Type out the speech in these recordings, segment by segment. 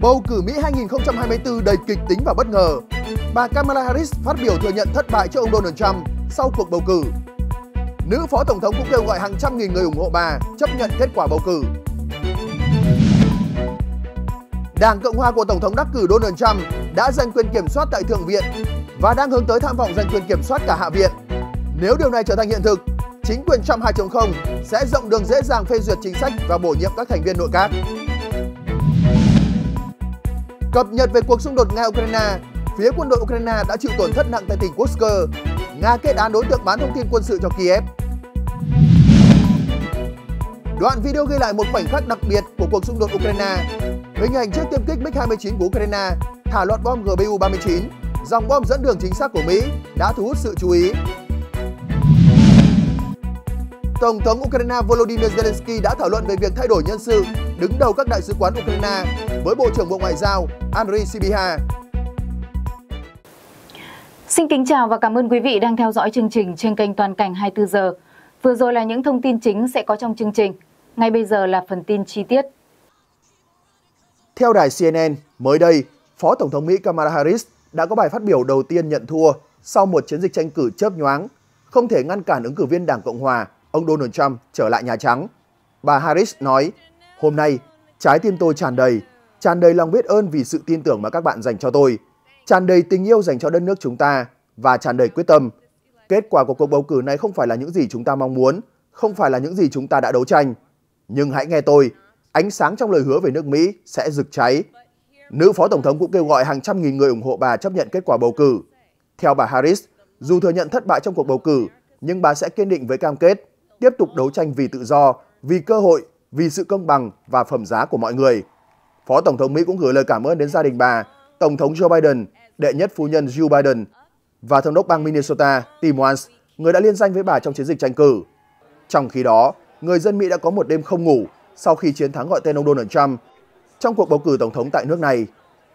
Bầu cử Mỹ 2024 đầy kịch tính và bất ngờ. Bà Kamala Harris phát biểu thừa nhận thất bại trước ông Donald Trump sau cuộc bầu cử. Nữ phó tổng thống cũng kêu gọi hàng trăm nghìn người ủng hộ bà chấp nhận kết quả bầu cử. Đảng Cộng hòa của Tổng thống đắc cử Donald Trump đã giành quyền kiểm soát tại Thượng viện và đang hướng tới tham vọng giành quyền kiểm soát cả Hạ viện. Nếu điều này trở thành hiện thực, chính quyền Trump 2.0 sẽ rộng đường dễ dàng phê duyệt chính sách và bổ nhiệm các thành viên nội các. Cập nhật về cuộc xung đột Nga-Ukraine, phía quân đội Ukraine đã chịu tổn thất nặng tại tỉnh Kursk. Nga kết án đối tượng bán thông tin quân sự cho Kiev. Đoạn video ghi lại một khoảnh khắc đặc biệt của cuộc xung đột Ukraine. Hình ảnh trước tiêm kích MiG-29 của Ukraine thả loạt bom GBU-39, dòng bom dẫn đường chính xác của Mỹ đã thu hút sự chú ý Tổng thống Ukraine Volodymyr Zelensky đã thảo luận về việc thay đổi nhân sự đứng đầu các đại sứ quán Ukraine với Bộ trưởng Bộ Ngoại giao Andriy Sibiha. Xin kính chào và cảm ơn quý vị đang theo dõi chương trình trên kênh Toàn cảnh 24 giờ. Vừa rồi là những thông tin chính sẽ có trong chương trình. Ngay bây giờ là phần tin chi tiết. Theo đài CNN, mới đây, Phó Tổng thống Mỹ Kamala Harris đã có bài phát biểu đầu tiên nhận thua sau một chiến dịch tranh cử chớp nhoáng, không thể ngăn cản ứng cử viên Đảng Cộng Hòa ông Donald Trump trở lại Nhà Trắng. Bà Harris nói, hôm nay trái tim tôi tràn đầy, tràn đầy lòng biết ơn vì sự tin tưởng mà các bạn dành cho tôi, tràn đầy tình yêu dành cho đất nước chúng ta và tràn đầy quyết tâm. Kết quả của cuộc bầu cử này không phải là những gì chúng ta mong muốn, không phải là những gì chúng ta đã đấu tranh. Nhưng hãy nghe tôi, ánh sáng trong lời hứa về nước Mỹ sẽ rực cháy. Nữ Phó Tổng thống cũng kêu gọi hàng trăm nghìn người ủng hộ bà chấp nhận kết quả bầu cử. Theo bà Harris, dù thừa nhận thất bại trong cuộc bầu cử, nhưng bà sẽ kiên định với cam kết tiếp tục đấu tranh vì tự do, vì cơ hội, vì sự công bằng và phẩm giá của mọi người. Phó Tổng thống Mỹ cũng gửi lời cảm ơn đến gia đình bà, Tổng thống Joe Biden, đệ nhất phu nhân Jill Biden và thống đốc bang Minnesota Tim Walz, người đã liên danh với bà trong chiến dịch tranh cử. Trong khi đó, người dân Mỹ đã có một đêm không ngủ sau khi chiến thắng gọi tên ông Donald Trump trong cuộc bầu cử tổng thống tại nước này.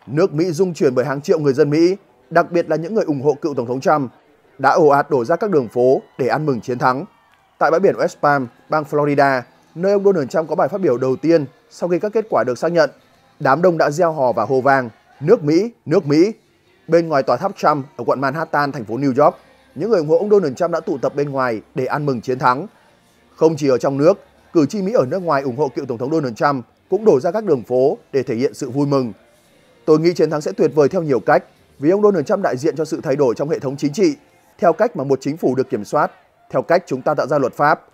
Nước Mỹ dung chuyển bởi hàng triệu người dân Mỹ, đặc biệt là những người ủng hộ cựu tổng thống Trump, đã ồ ạt đổ ra các đường phố để ăn mừng chiến thắng tại bãi biển West Palm, bang Florida, nơi ông Donald Trump có bài phát biểu đầu tiên sau khi các kết quả được xác nhận. Đám đông đã gieo hò và hô vang, nước Mỹ, nước Mỹ. Bên ngoài tòa tháp Trump ở quận Manhattan, thành phố New York, những người ủng hộ ông Donald Trump đã tụ tập bên ngoài để ăn mừng chiến thắng. Không chỉ ở trong nước, cử tri Mỹ ở nước ngoài ủng hộ cựu Tổng thống Donald Trump cũng đổ ra các đường phố để thể hiện sự vui mừng. Tôi nghĩ chiến thắng sẽ tuyệt vời theo nhiều cách, vì ông Donald Trump đại diện cho sự thay đổi trong hệ thống chính trị, theo cách mà một chính phủ được kiểm soát theo cách chúng ta tạo ra luật pháp.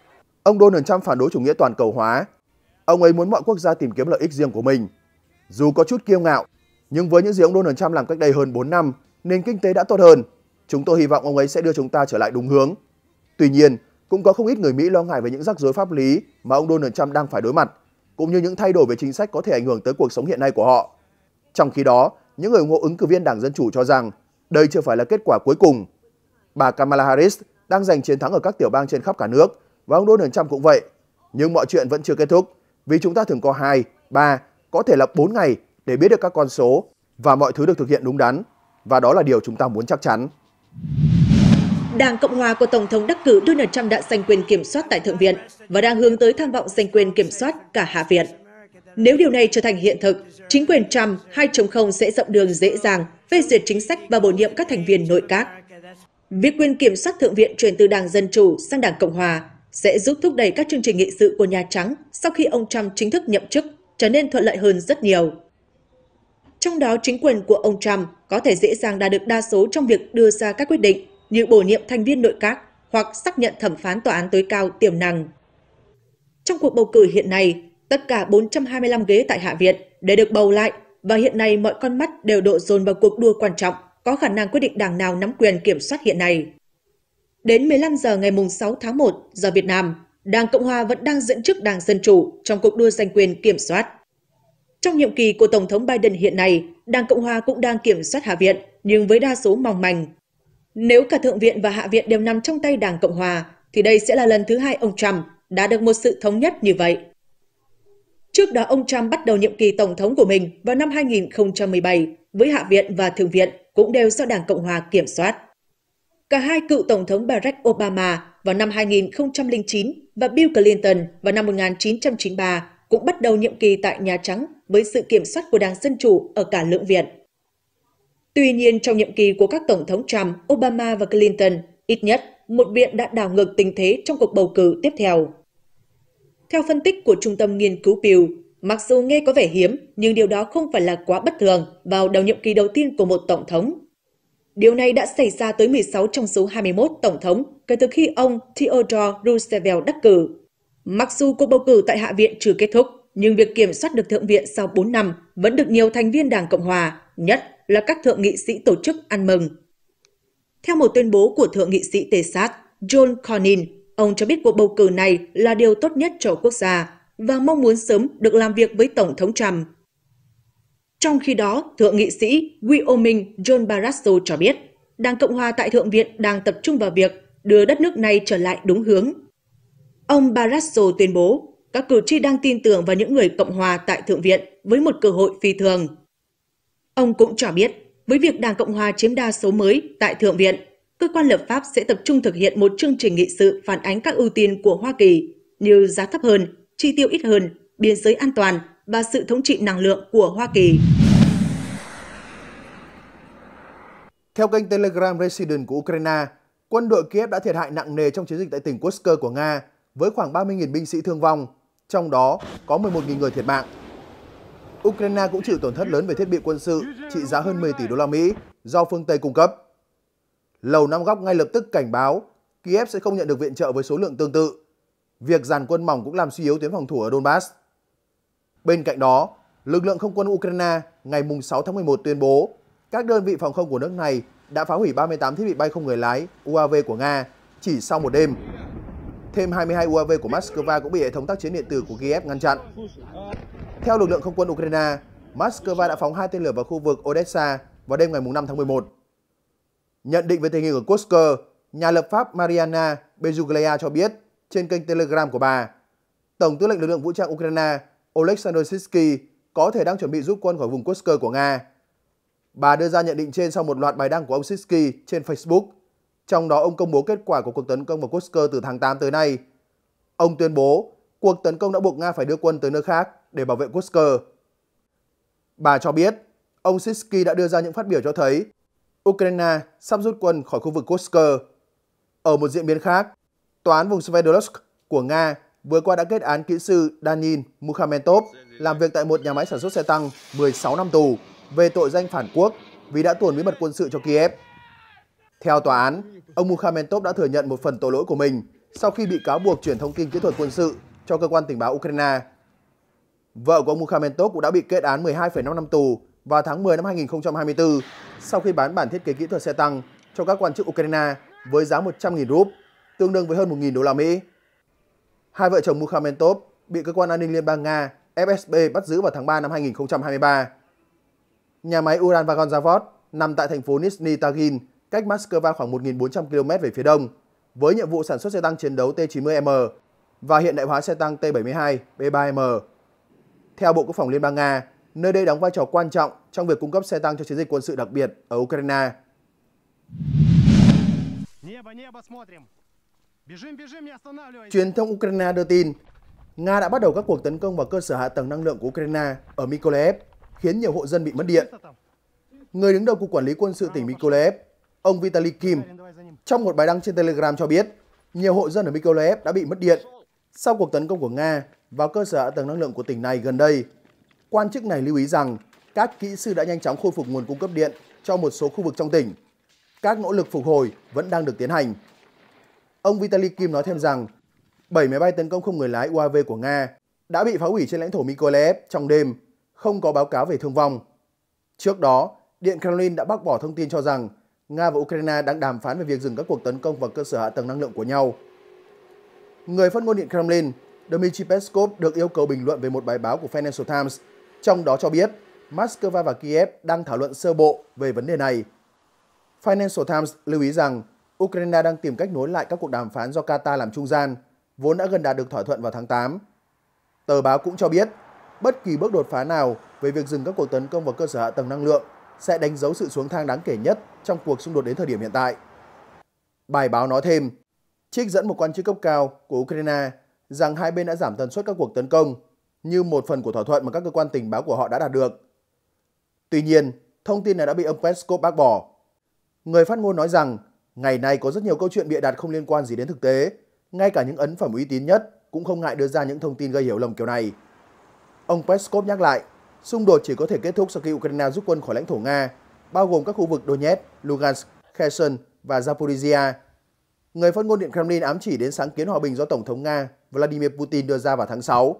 Ông Donald Trump phản đối chủ nghĩa toàn cầu hóa. Ông ấy muốn mọi quốc gia tìm kiếm lợi ích riêng của mình. Dù có chút kiêu ngạo, nhưng với những gì ông Donald Trump làm cách đây hơn 4 năm, nền kinh tế đã tốt hơn. Chúng tôi hy vọng ông ấy sẽ đưa chúng ta trở lại đúng hướng. Tuy nhiên, cũng có không ít người Mỹ lo ngại về những rắc rối pháp lý mà ông Donald Trump đang phải đối mặt, cũng như những thay đổi về chính sách có thể ảnh hưởng tới cuộc sống hiện nay của họ. Trong khi đó, những người ủng hộ ứng cử viên Đảng Dân Chủ cho rằng đây chưa phải là kết quả cuối cùng. Bà Kamala Harris đang giành chiến thắng ở các tiểu bang trên khắp cả nước và ông Donald Trump cũng vậy. Nhưng mọi chuyện vẫn chưa kết thúc vì chúng ta thường có 2, 3, có thể là 4 ngày để biết được các con số và mọi thứ được thực hiện đúng đắn và đó là điều chúng ta muốn chắc chắn. Đảng Cộng hòa của Tổng thống đắc cử Donald Trump đã giành quyền kiểm soát tại Thượng viện và đang hướng tới tham vọng giành quyền kiểm soát cả Hạ viện. Nếu điều này trở thành hiện thực, chính quyền Trump 2.0 sẽ rộng đường dễ dàng phê duyệt chính sách và bổ nhiệm các thành viên nội các. Việc quyền kiểm soát Thượng viện chuyển từ Đảng Dân Chủ sang Đảng Cộng Hòa sẽ giúp thúc đẩy các chương trình nghị sự của Nhà Trắng sau khi ông Trump chính thức nhậm chức trở nên thuận lợi hơn rất nhiều. Trong đó, chính quyền của ông Trump có thể dễ dàng đạt được đa số trong việc đưa ra các quyết định như bổ nhiệm thành viên nội các hoặc xác nhận thẩm phán tòa án tối cao tiềm năng. Trong cuộc bầu cử hiện nay, tất cả 425 ghế tại Hạ viện đều được bầu lại và hiện nay mọi con mắt đều độ dồn vào cuộc đua quan trọng có khả năng quyết định đảng nào nắm quyền kiểm soát hiện nay. Đến 15 giờ ngày 6 tháng 1 giờ Việt Nam, Đảng Cộng Hòa vẫn đang dẫn trước Đảng Dân Chủ trong cuộc đua giành quyền kiểm soát. Trong nhiệm kỳ của Tổng thống Biden hiện nay, Đảng Cộng Hòa cũng đang kiểm soát Hạ viện, nhưng với đa số mỏng manh. Nếu cả Thượng viện và Hạ viện đều nằm trong tay Đảng Cộng Hòa, thì đây sẽ là lần thứ hai ông Trump đã được một sự thống nhất như vậy. Trước đó, ông Trump bắt đầu nhiệm kỳ Tổng thống của mình vào năm 2017 với Hạ viện và Thượng viện cũng đều do Đảng Cộng Hòa kiểm soát. Cả hai cựu Tổng thống Barack Obama vào năm 2009 và Bill Clinton vào năm 1993 cũng bắt đầu nhiệm kỳ tại Nhà Trắng với sự kiểm soát của Đảng Dân Chủ ở cả lưỡng viện. Tuy nhiên, trong nhiệm kỳ của các Tổng thống Trump, Obama và Clinton, ít nhất một viện đã đảo ngược tình thế trong cuộc bầu cử tiếp theo. Theo phân tích của Trung tâm Nghiên cứu Pew, Mặc dù nghe có vẻ hiếm, nhưng điều đó không phải là quá bất thường vào đầu nhiệm kỳ đầu tiên của một tổng thống. Điều này đã xảy ra tới 16 trong số 21 tổng thống kể từ khi ông Theodore Roosevelt đắc cử. Mặc dù cuộc bầu cử tại Hạ viện chưa kết thúc, nhưng việc kiểm soát được Thượng viện sau 4 năm vẫn được nhiều thành viên Đảng Cộng Hòa, nhất là các thượng nghị sĩ tổ chức ăn mừng. Theo một tuyên bố của Thượng nghị sĩ Texas John Cornyn, ông cho biết cuộc bầu cử này là điều tốt nhất cho quốc gia và mong muốn sớm được làm việc với Tổng thống Trump. Trong khi đó, Thượng nghị sĩ Wyoming John Barrasso cho biết, Đảng Cộng hòa tại Thượng viện đang tập trung vào việc đưa đất nước này trở lại đúng hướng. Ông Barrasso tuyên bố, các cử tri đang tin tưởng vào những người Cộng hòa tại Thượng viện với một cơ hội phi thường. Ông cũng cho biết, với việc Đảng Cộng hòa chiếm đa số mới tại Thượng viện, cơ quan lập pháp sẽ tập trung thực hiện một chương trình nghị sự phản ánh các ưu tiên của Hoa Kỳ như giá thấp hơn chi tiêu ít hơn, biên giới an toàn và sự thống trị năng lượng của Hoa Kỳ. Theo kênh Telegram Resident của Ukraine, quân đội Kiev đã thiệt hại nặng nề trong chiến dịch tại tỉnh Kursk của Nga với khoảng 30.000 binh sĩ thương vong, trong đó có 11.000 người thiệt mạng. Ukraine cũng chịu tổn thất lớn về thiết bị quân sự trị giá hơn 10 tỷ đô la Mỹ do phương Tây cung cấp. Lầu Năm Góc ngay lập tức cảnh báo Kiev sẽ không nhận được viện trợ với số lượng tương tự việc dàn quân mỏng cũng làm suy yếu tuyến phòng thủ ở Donbass. Bên cạnh đó, lực lượng không quân Ukraine ngày 6 tháng 11 tuyên bố các đơn vị phòng không của nước này đã phá hủy 38 thiết bị bay không người lái UAV của Nga chỉ sau một đêm. Thêm 22 UAV của Moscow cũng bị hệ thống tác chiến điện tử của Kiev ngăn chặn. Theo lực lượng không quân Ukraine, Moscow đã phóng hai tên lửa vào khu vực Odessa vào đêm ngày 5 tháng 11. Nhận định về tình hình ở Kursk, nhà lập pháp Mariana Bezuglea cho biết trên kênh Telegram của bà. Tổng tư lệnh lực lượng vũ trang Ukraine Oleksandr Sitsky có thể đang chuẩn bị rút quân khỏi vùng Kursk của Nga. Bà đưa ra nhận định trên sau một loạt bài đăng của ông Sitsky trên Facebook, trong đó ông công bố kết quả của cuộc tấn công vào Kursk từ tháng 8 tới nay. Ông tuyên bố cuộc tấn công đã buộc Nga phải đưa quân tới nơi khác để bảo vệ Kursk. Bà cho biết, ông Sitsky đã đưa ra những phát biểu cho thấy Ukraine sắp rút quân khỏi khu vực Kursk. Ở một diễn biến khác, Tòa án vùng Sverdlovsk của Nga vừa qua đã kết án kỹ sư Danin Mukhamentov làm việc tại một nhà máy sản xuất xe tăng 16 năm tù về tội danh phản quốc vì đã tuồn bí mật quân sự cho Kiev. Theo tòa án, ông Mukhamentov đã thừa nhận một phần tội lỗi của mình sau khi bị cáo buộc chuyển thông tin kỹ thuật quân sự cho cơ quan tình báo Ukraine. Vợ của ông Mukhamentov cũng đã bị kết án 12,5 năm tù vào tháng 10 năm 2024 sau khi bán bản thiết kế kỹ thuật xe tăng cho các quan chức Ukraine với giá 100.000 rúp tương đương với hơn 1.000 đô la Mỹ. Hai vợ chồng Mukhamentov bị cơ quan an ninh Liên bang Nga FSB bắt giữ vào tháng 3 năm 2023. Nhà máy Uran Vagonzavod nằm tại thành phố Nizhny Tagin, cách Moscow khoảng 1.400 km về phía đông, với nhiệm vụ sản xuất xe tăng chiến đấu T-90M và hiện đại hóa xe tăng T-72, B-3M. Theo Bộ Quốc phòng Liên bang Nga, nơi đây đóng vai trò quan trọng trong việc cung cấp xe tăng cho chiến dịch quân sự đặc biệt ở Ukraine. Truyền thông Ukraine đưa tin, Nga đã bắt đầu các cuộc tấn công vào cơ sở hạ tầng năng lượng của Ukraine ở Mykolaiv, khiến nhiều hộ dân bị mất điện. Người đứng đầu Cục Quản lý Quân sự tỉnh Mykolaiv, ông Vitaly Kim, trong một bài đăng trên Telegram cho biết, nhiều hộ dân ở Mykolaiv đã bị mất điện sau cuộc tấn công của Nga vào cơ sở hạ tầng năng lượng của tỉnh này gần đây. Quan chức này lưu ý rằng các kỹ sư đã nhanh chóng khôi phục nguồn cung cấp điện cho một số khu vực trong tỉnh. Các nỗ lực phục hồi vẫn đang được tiến hành. Ông Vitaly Kim nói thêm rằng 7 máy bay tấn công không người lái UAV của Nga đã bị phá hủy trên lãnh thổ Mykolaiv trong đêm, không có báo cáo về thương vong. Trước đó, Điện Kremlin đã bác bỏ thông tin cho rằng Nga và Ukraine đang đàm phán về việc dừng các cuộc tấn công vào cơ sở hạ tầng năng lượng của nhau. Người phát ngôn Điện Kremlin, Dmitry Peskov được yêu cầu bình luận về một bài báo của Financial Times, trong đó cho biết Moscow và Kiev đang thảo luận sơ bộ về vấn đề này. Financial Times lưu ý rằng Ukraine đang tìm cách nối lại các cuộc đàm phán do Qatar làm trung gian, vốn đã gần đạt được thỏa thuận vào tháng 8. Tờ báo cũng cho biết, bất kỳ bước đột phá nào về việc dừng các cuộc tấn công vào cơ sở hạ tầng năng lượng sẽ đánh dấu sự xuống thang đáng kể nhất trong cuộc xung đột đến thời điểm hiện tại. Bài báo nói thêm, trích dẫn một quan chức cấp cao của Ukraine rằng hai bên đã giảm tần suất các cuộc tấn công như một phần của thỏa thuận mà các cơ quan tình báo của họ đã đạt được. Tuy nhiên, thông tin này đã bị ông Peskov bác bỏ. Người phát ngôn nói rằng Ngày nay có rất nhiều câu chuyện bịa đặt không liên quan gì đến thực tế, ngay cả những ấn phẩm uy tín nhất cũng không ngại đưa ra những thông tin gây hiểu lầm kiểu này. Ông Peskov nhắc lại, xung đột chỉ có thể kết thúc sau khi Ukraine rút quân khỏi lãnh thổ Nga, bao gồm các khu vực Donetsk, Lugansk, Kherson và Zaporizhia. Người phát ngôn Điện Kremlin ám chỉ đến sáng kiến hòa bình do Tổng thống Nga Vladimir Putin đưa ra vào tháng 6.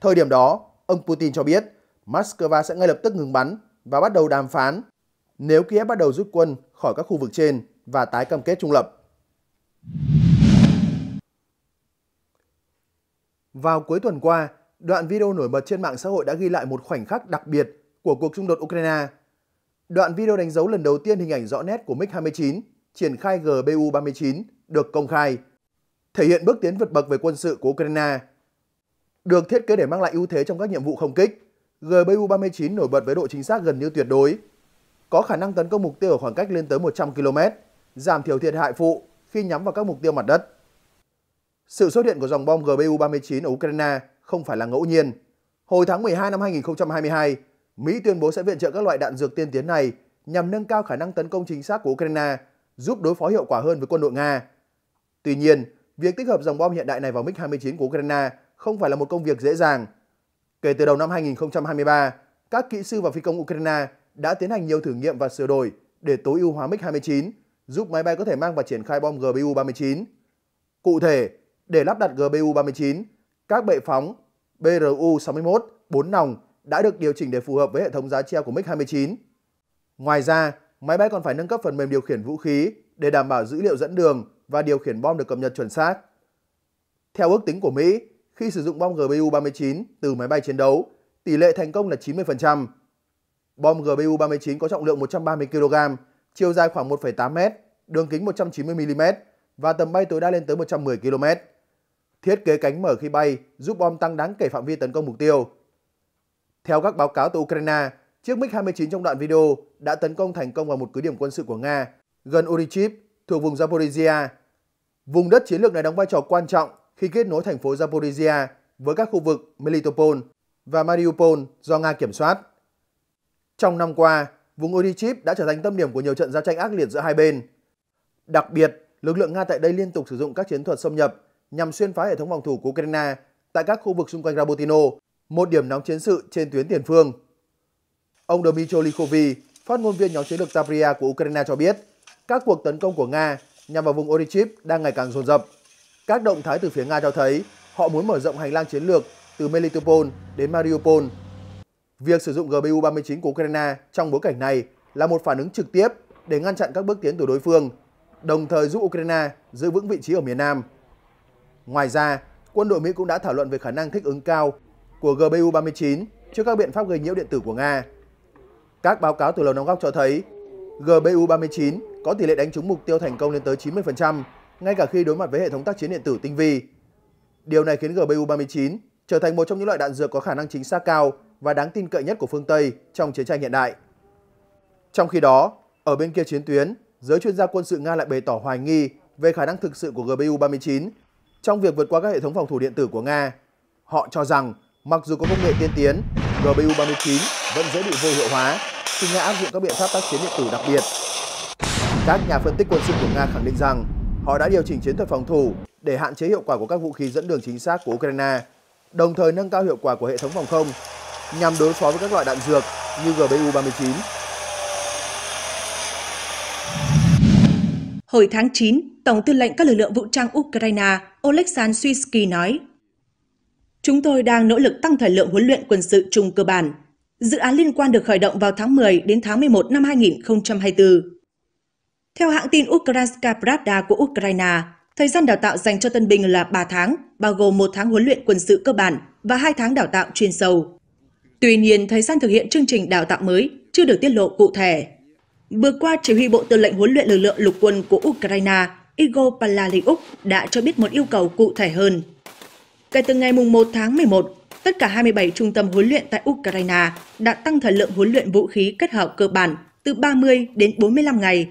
Thời điểm đó, ông Putin cho biết Moscow sẽ ngay lập tức ngừng bắn và bắt đầu đàm phán nếu Kiev bắt đầu rút quân khỏi các khu vực trên và tái cam kết trung lập. Vào cuối tuần qua, đoạn video nổi bật trên mạng xã hội đã ghi lại một khoảnh khắc đặc biệt của cuộc xung đột Ukraine. Đoạn video đánh dấu lần đầu tiên hình ảnh rõ nét của MiG-29 triển khai GBU-39 được công khai, thể hiện bước tiến vượt bậc về quân sự của Ukraine. Được thiết kế để mang lại ưu thế trong các nhiệm vụ không kích, GBU-39 nổi bật với độ chính xác gần như tuyệt đối, có khả năng tấn công mục tiêu ở khoảng cách lên tới 100 km giảm thiểu thiệt hại phụ khi nhắm vào các mục tiêu mặt đất. Sự xuất hiện của dòng bom GBU-39 ở Ukraine không phải là ngẫu nhiên. Hồi tháng 12 năm 2022, Mỹ tuyên bố sẽ viện trợ các loại đạn dược tiên tiến này nhằm nâng cao khả năng tấn công chính xác của Ukraine, giúp đối phó hiệu quả hơn với quân đội Nga. Tuy nhiên, việc tích hợp dòng bom hiện đại này vào MiG-29 của Ukraine không phải là một công việc dễ dàng. Kể từ đầu năm 2023, các kỹ sư và phi công Ukraine đã tiến hành nhiều thử nghiệm và sửa đổi để tối ưu hóa MiG-29 giúp máy bay có thể mang và triển khai bom GBU-39. Cụ thể, để lắp đặt GBU-39, các bệ phóng BRU-61 4 nòng đã được điều chỉnh để phù hợp với hệ thống giá treo của MiG-29. Ngoài ra, máy bay còn phải nâng cấp phần mềm điều khiển vũ khí để đảm bảo dữ liệu dẫn đường và điều khiển bom được cập nhật chuẩn xác. Theo ước tính của Mỹ, khi sử dụng bom GBU-39 từ máy bay chiến đấu, tỷ lệ thành công là 90%. Bom GBU-39 có trọng lượng 130 kg, chiều dài khoảng 1,8m, đường kính 190mm và tầm bay tối đa lên tới 110 km. Thiết kế cánh mở khi bay giúp bom tăng đáng kể phạm vi tấn công mục tiêu. Theo các báo cáo từ Ukraine, chiếc MiG-29 trong đoạn video đã tấn công thành công vào một cứ điểm quân sự của Nga gần Urichiv thuộc vùng Zaporizhia. Vùng đất chiến lược này đóng vai trò quan trọng khi kết nối thành phố Zaporizhia với các khu vực Melitopol và Mariupol do Nga kiểm soát. Trong năm qua, vùng Odichip đã trở thành tâm điểm của nhiều trận giao tranh ác liệt giữa hai bên. Đặc biệt, lực lượng Nga tại đây liên tục sử dụng các chiến thuật xâm nhập nhằm xuyên phá hệ thống phòng thủ của Ukraine tại các khu vực xung quanh Rabotino, một điểm nóng chiến sự trên tuyến tiền phương. Ông Dmytro Likhovi, phát ngôn viên nhóm chiến lược Tapria của Ukraine cho biết, các cuộc tấn công của Nga nhằm vào vùng Odichip đang ngày càng dồn dập. Các động thái từ phía Nga cho thấy họ muốn mở rộng hành lang chiến lược từ Melitopol đến Mariupol Việc sử dụng GBU-39 của Ukraine trong bối cảnh này là một phản ứng trực tiếp để ngăn chặn các bước tiến từ đối phương, đồng thời giúp Ukraine giữ vững vị trí ở miền Nam. Ngoài ra, quân đội Mỹ cũng đã thảo luận về khả năng thích ứng cao của GBU-39 trước các biện pháp gây nhiễu điện tử của Nga. Các báo cáo từ Lầu Năm Góc cho thấy GBU-39 có tỷ lệ đánh trúng mục tiêu thành công lên tới 90%, ngay cả khi đối mặt với hệ thống tác chiến điện tử tinh vi. Điều này khiến GBU-39 trở thành một trong những loại đạn dược có khả năng chính xác cao và đáng tin cậy nhất của phương Tây trong chiến tranh hiện đại. Trong khi đó, ở bên kia chiến tuyến, giới chuyên gia quân sự Nga lại bày tỏ hoài nghi về khả năng thực sự của GBU-39 trong việc vượt qua các hệ thống phòng thủ điện tử của Nga. Họ cho rằng, mặc dù có công nghệ tiên tiến, GBU-39 vẫn dễ bị vô hiệu hóa khi Nga áp dụng các biện pháp tác chiến điện tử đặc biệt. Các nhà phân tích quân sự của Nga khẳng định rằng họ đã điều chỉnh chiến thuật phòng thủ để hạn chế hiệu quả của các vũ khí dẫn đường chính xác của Ukraine, đồng thời nâng cao hiệu quả của hệ thống phòng không nhằm đối phó với các loại đạn dược như GBU-39. Hồi tháng 9, Tổng tư lệnh các lực lượng vũ trang Ukraine Oleksandr Swisky nói Chúng tôi đang nỗ lực tăng thời lượng huấn luyện quân sự trung cơ bản. Dự án liên quan được khởi động vào tháng 10 đến tháng 11 năm 2024. Theo hãng tin Ukrainska Pravda của Ukraine, thời gian đào tạo dành cho tân binh là 3 tháng, bao gồm 1 tháng huấn luyện quân sự cơ bản và 2 tháng đào tạo chuyên sâu. Tuy nhiên, thời gian thực hiện chương trình đào tạo mới chưa được tiết lộ cụ thể. Vừa qua, chỉ huy Bộ Tư lệnh huấn luyện lực lượng lục quân của Ukraine Igor Palalyuk đã cho biết một yêu cầu cụ thể hơn. Kể từ ngày 1 tháng 11, tất cả 27 trung tâm huấn luyện tại Ukraine đã tăng thời lượng huấn luyện vũ khí kết hợp cơ bản từ 30 đến 45 ngày.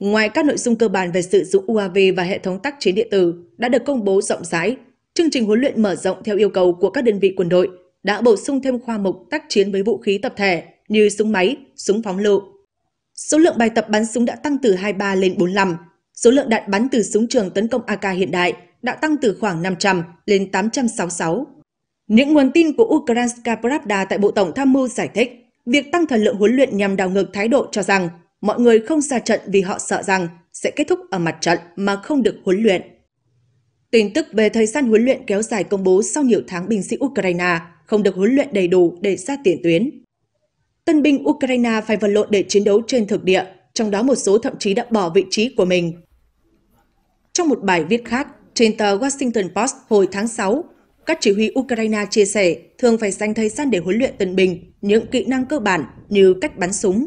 Ngoài các nội dung cơ bản về sử dụng UAV và hệ thống tác chiến điện tử đã được công bố rộng rãi, chương trình huấn luyện mở rộng theo yêu cầu của các đơn vị quân đội đã bổ sung thêm khoa mục tác chiến với vũ khí tập thể như súng máy, súng phóng lựu. Số lượng bài tập bắn súng đã tăng từ 23 lên 45, số lượng đạn bắn từ súng trường tấn công AK hiện đại đã tăng từ khoảng 500 lên 866. Những nguồn tin của Ukrainska Pravda tại Bộ Tổng Tham mưu giải thích, việc tăng thời lượng huấn luyện nhằm đảo ngược thái độ cho rằng mọi người không ra trận vì họ sợ rằng sẽ kết thúc ở mặt trận mà không được huấn luyện. Tin tức về thời gian huấn luyện kéo dài công bố sau nhiều tháng binh sĩ Ukraine không được huấn luyện đầy đủ để ra tiền tuyến. Tân binh Ukraine phải vật lộn để chiến đấu trên thực địa, trong đó một số thậm chí đã bỏ vị trí của mình. Trong một bài viết khác trên tờ Washington Post hồi tháng 6, các chỉ huy Ukraine chia sẻ thường phải dành thời gian để huấn luyện tân binh những kỹ năng cơ bản như cách bắn súng.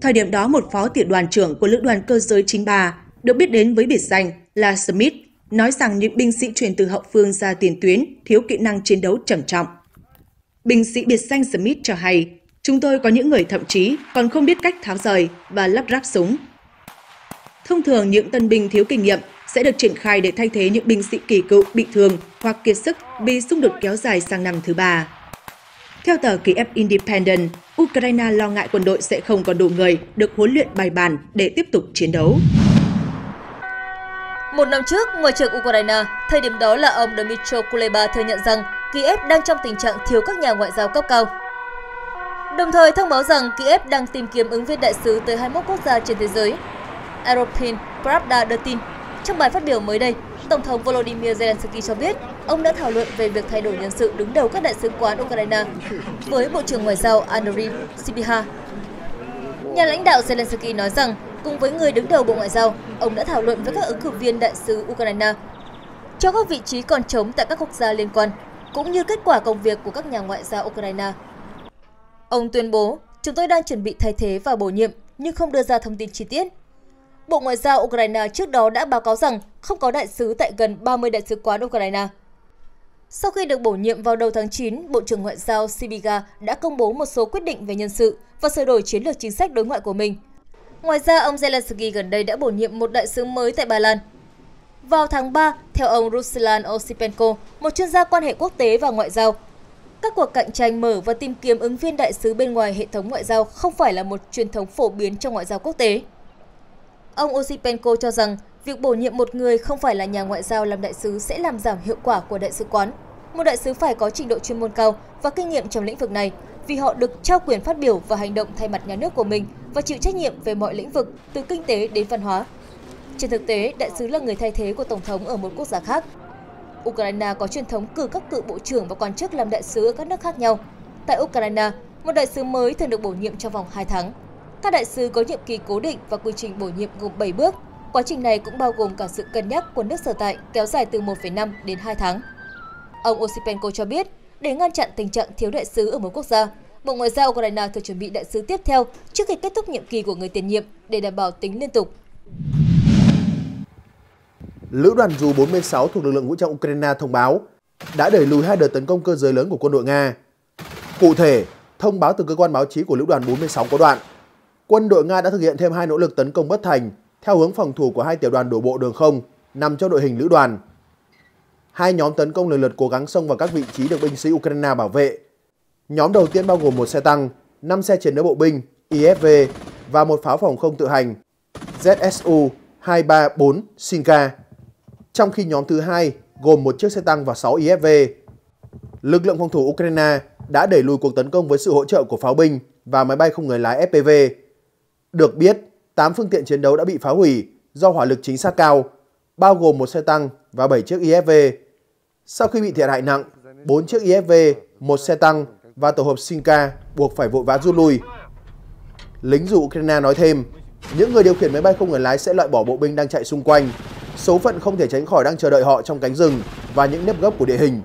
Thời điểm đó, một phó tiểu đoàn trưởng của lữ đoàn cơ giới 93 được biết đến với biệt danh là Smith nói rằng những binh sĩ truyền từ hậu phương ra tiền tuyến thiếu kỹ năng chiến đấu trầm trọng. Binh sĩ biệt danh Smith cho hay, chúng tôi có những người thậm chí còn không biết cách tháo rời và lắp ráp súng. Thông thường những tân binh thiếu kinh nghiệm sẽ được triển khai để thay thế những binh sĩ kỳ cựu bị thương hoặc kiệt sức vì xung đột kéo dài sang năm thứ ba. Theo tờ Kiev Independent, Ukraine lo ngại quân đội sẽ không còn đủ người được huấn luyện bài bản để tiếp tục chiến đấu. Một năm trước, Ngoại trưởng Ukraine, thời điểm đó là ông Dmytro Kuleba thừa nhận rằng Kiev đang trong tình trạng thiếu các nhà ngoại giao cấp cao. Đồng thời thông báo rằng Kiev đang tìm kiếm ứng viên đại sứ tới 21 quốc gia trên thế giới. European Pravda đưa tin, trong bài phát biểu mới đây, Tổng thống Volodymyr Zelensky cho biết ông đã thảo luận về việc thay đổi nhân sự đứng đầu các đại sứ quán Ukraine với Bộ trưởng Ngoại giao Andriy Sibiha. Nhà lãnh đạo Zelensky nói rằng cùng với người đứng đầu Bộ Ngoại giao, ông đã thảo luận với các ứng cử viên đại sứ Ukraine cho các vị trí còn trống tại các quốc gia liên quan cũng như kết quả công việc của các nhà ngoại giao Ukraine. Ông tuyên bố, chúng tôi đang chuẩn bị thay thế và bổ nhiệm, nhưng không đưa ra thông tin chi tiết. Bộ Ngoại giao Ukraine trước đó đã báo cáo rằng không có đại sứ tại gần 30 đại sứ quán Ukraine. Sau khi được bổ nhiệm vào đầu tháng 9, Bộ trưởng Ngoại giao Sibiga đã công bố một số quyết định về nhân sự và sửa đổi chiến lược chính sách đối ngoại của mình. Ngoài ra, ông Zelensky gần đây đã bổ nhiệm một đại sứ mới tại Ba Lan, vào tháng 3, theo ông Ruslan Osipenko, một chuyên gia quan hệ quốc tế và ngoại giao, các cuộc cạnh tranh mở và tìm kiếm ứng viên đại sứ bên ngoài hệ thống ngoại giao không phải là một truyền thống phổ biến trong ngoại giao quốc tế. Ông Osipenko cho rằng việc bổ nhiệm một người không phải là nhà ngoại giao làm đại sứ sẽ làm giảm hiệu quả của đại sứ quán. Một đại sứ phải có trình độ chuyên môn cao và kinh nghiệm trong lĩnh vực này vì họ được trao quyền phát biểu và hành động thay mặt nhà nước của mình và chịu trách nhiệm về mọi lĩnh vực từ kinh tế đến văn hóa. Trên thực tế, đại sứ là người thay thế của Tổng thống ở một quốc gia khác. Ukraine có truyền thống cử các cựu bộ trưởng và quan chức làm đại sứ ở các nước khác nhau. Tại Ukraine, một đại sứ mới thường được bổ nhiệm trong vòng 2 tháng. Các đại sứ có nhiệm kỳ cố định và quy trình bổ nhiệm gồm 7 bước. Quá trình này cũng bao gồm cả sự cân nhắc của nước sở tại kéo dài từ 1,5 đến 2 tháng. Ông Osipenko cho biết, để ngăn chặn tình trạng thiếu đại sứ ở một quốc gia, Bộ Ngoại giao Ukraine thường chuẩn bị đại sứ tiếp theo trước khi kết thúc nhiệm kỳ của người tiền nhiệm để đảm bảo tính liên tục. Lữ đoàn dù 46 thuộc lực lượng vũ trang Ukraine thông báo đã đẩy lùi hai đợt tấn công cơ giới lớn của quân đội Nga. Cụ thể, thông báo từ cơ quan báo chí của Lữ đoàn 46 có đoạn, quân đội Nga đã thực hiện thêm hai nỗ lực tấn công bất thành theo hướng phòng thủ của hai tiểu đoàn đổ bộ đường không nằm trong đội hình lữ đoàn. Hai nhóm tấn công lần lượt cố gắng xông vào các vị trí được binh sĩ Ukraine bảo vệ. Nhóm đầu tiên bao gồm một xe tăng, 5 xe chiến đấu bộ binh IFV và một pháo phòng không tự hành ZSU-234 Sinka trong khi nhóm thứ hai gồm một chiếc xe tăng và 6 IFV. Lực lượng phòng thủ Ukraine đã đẩy lùi cuộc tấn công với sự hỗ trợ của pháo binh và máy bay không người lái FPV. Được biết, 8 phương tiện chiến đấu đã bị phá hủy do hỏa lực chính xác cao, bao gồm một xe tăng và 7 chiếc IFV. Sau khi bị thiệt hại nặng, 4 chiếc IFV, một xe tăng và tổ hợp Sinka buộc phải vội vã rút lui. Lính dù Ukraine nói thêm, những người điều khiển máy bay không người lái sẽ loại bỏ bộ binh đang chạy xung quanh số phận không thể tránh khỏi đang chờ đợi họ trong cánh rừng và những nếp gấp của địa hình.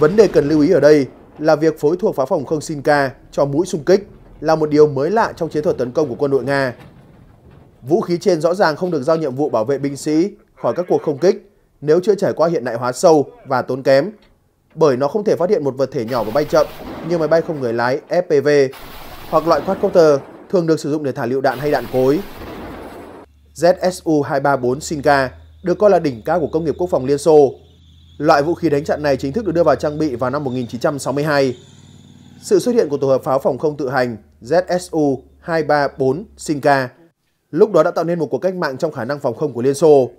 Vấn đề cần lưu ý ở đây là việc phối thuộc phá phòng không Sinka cho mũi xung kích là một điều mới lạ trong chiến thuật tấn công của quân đội Nga. Vũ khí trên rõ ràng không được giao nhiệm vụ bảo vệ binh sĩ khỏi các cuộc không kích nếu chưa trải qua hiện đại hóa sâu và tốn kém, bởi nó không thể phát hiện một vật thể nhỏ và bay chậm như máy bay không người lái FPV hoặc loại quadcopter thường được sử dụng để thả lựu đạn hay đạn cối ZSU-234 Sinka được coi là đỉnh cao của công nghiệp quốc phòng Liên Xô. Loại vũ khí đánh chặn này chính thức được đưa vào trang bị vào năm 1962. Sự xuất hiện của tổ hợp pháo phòng không tự hành ZSU-234 Sinka lúc đó đã tạo nên một cuộc cách mạng trong khả năng phòng không của Liên Xô.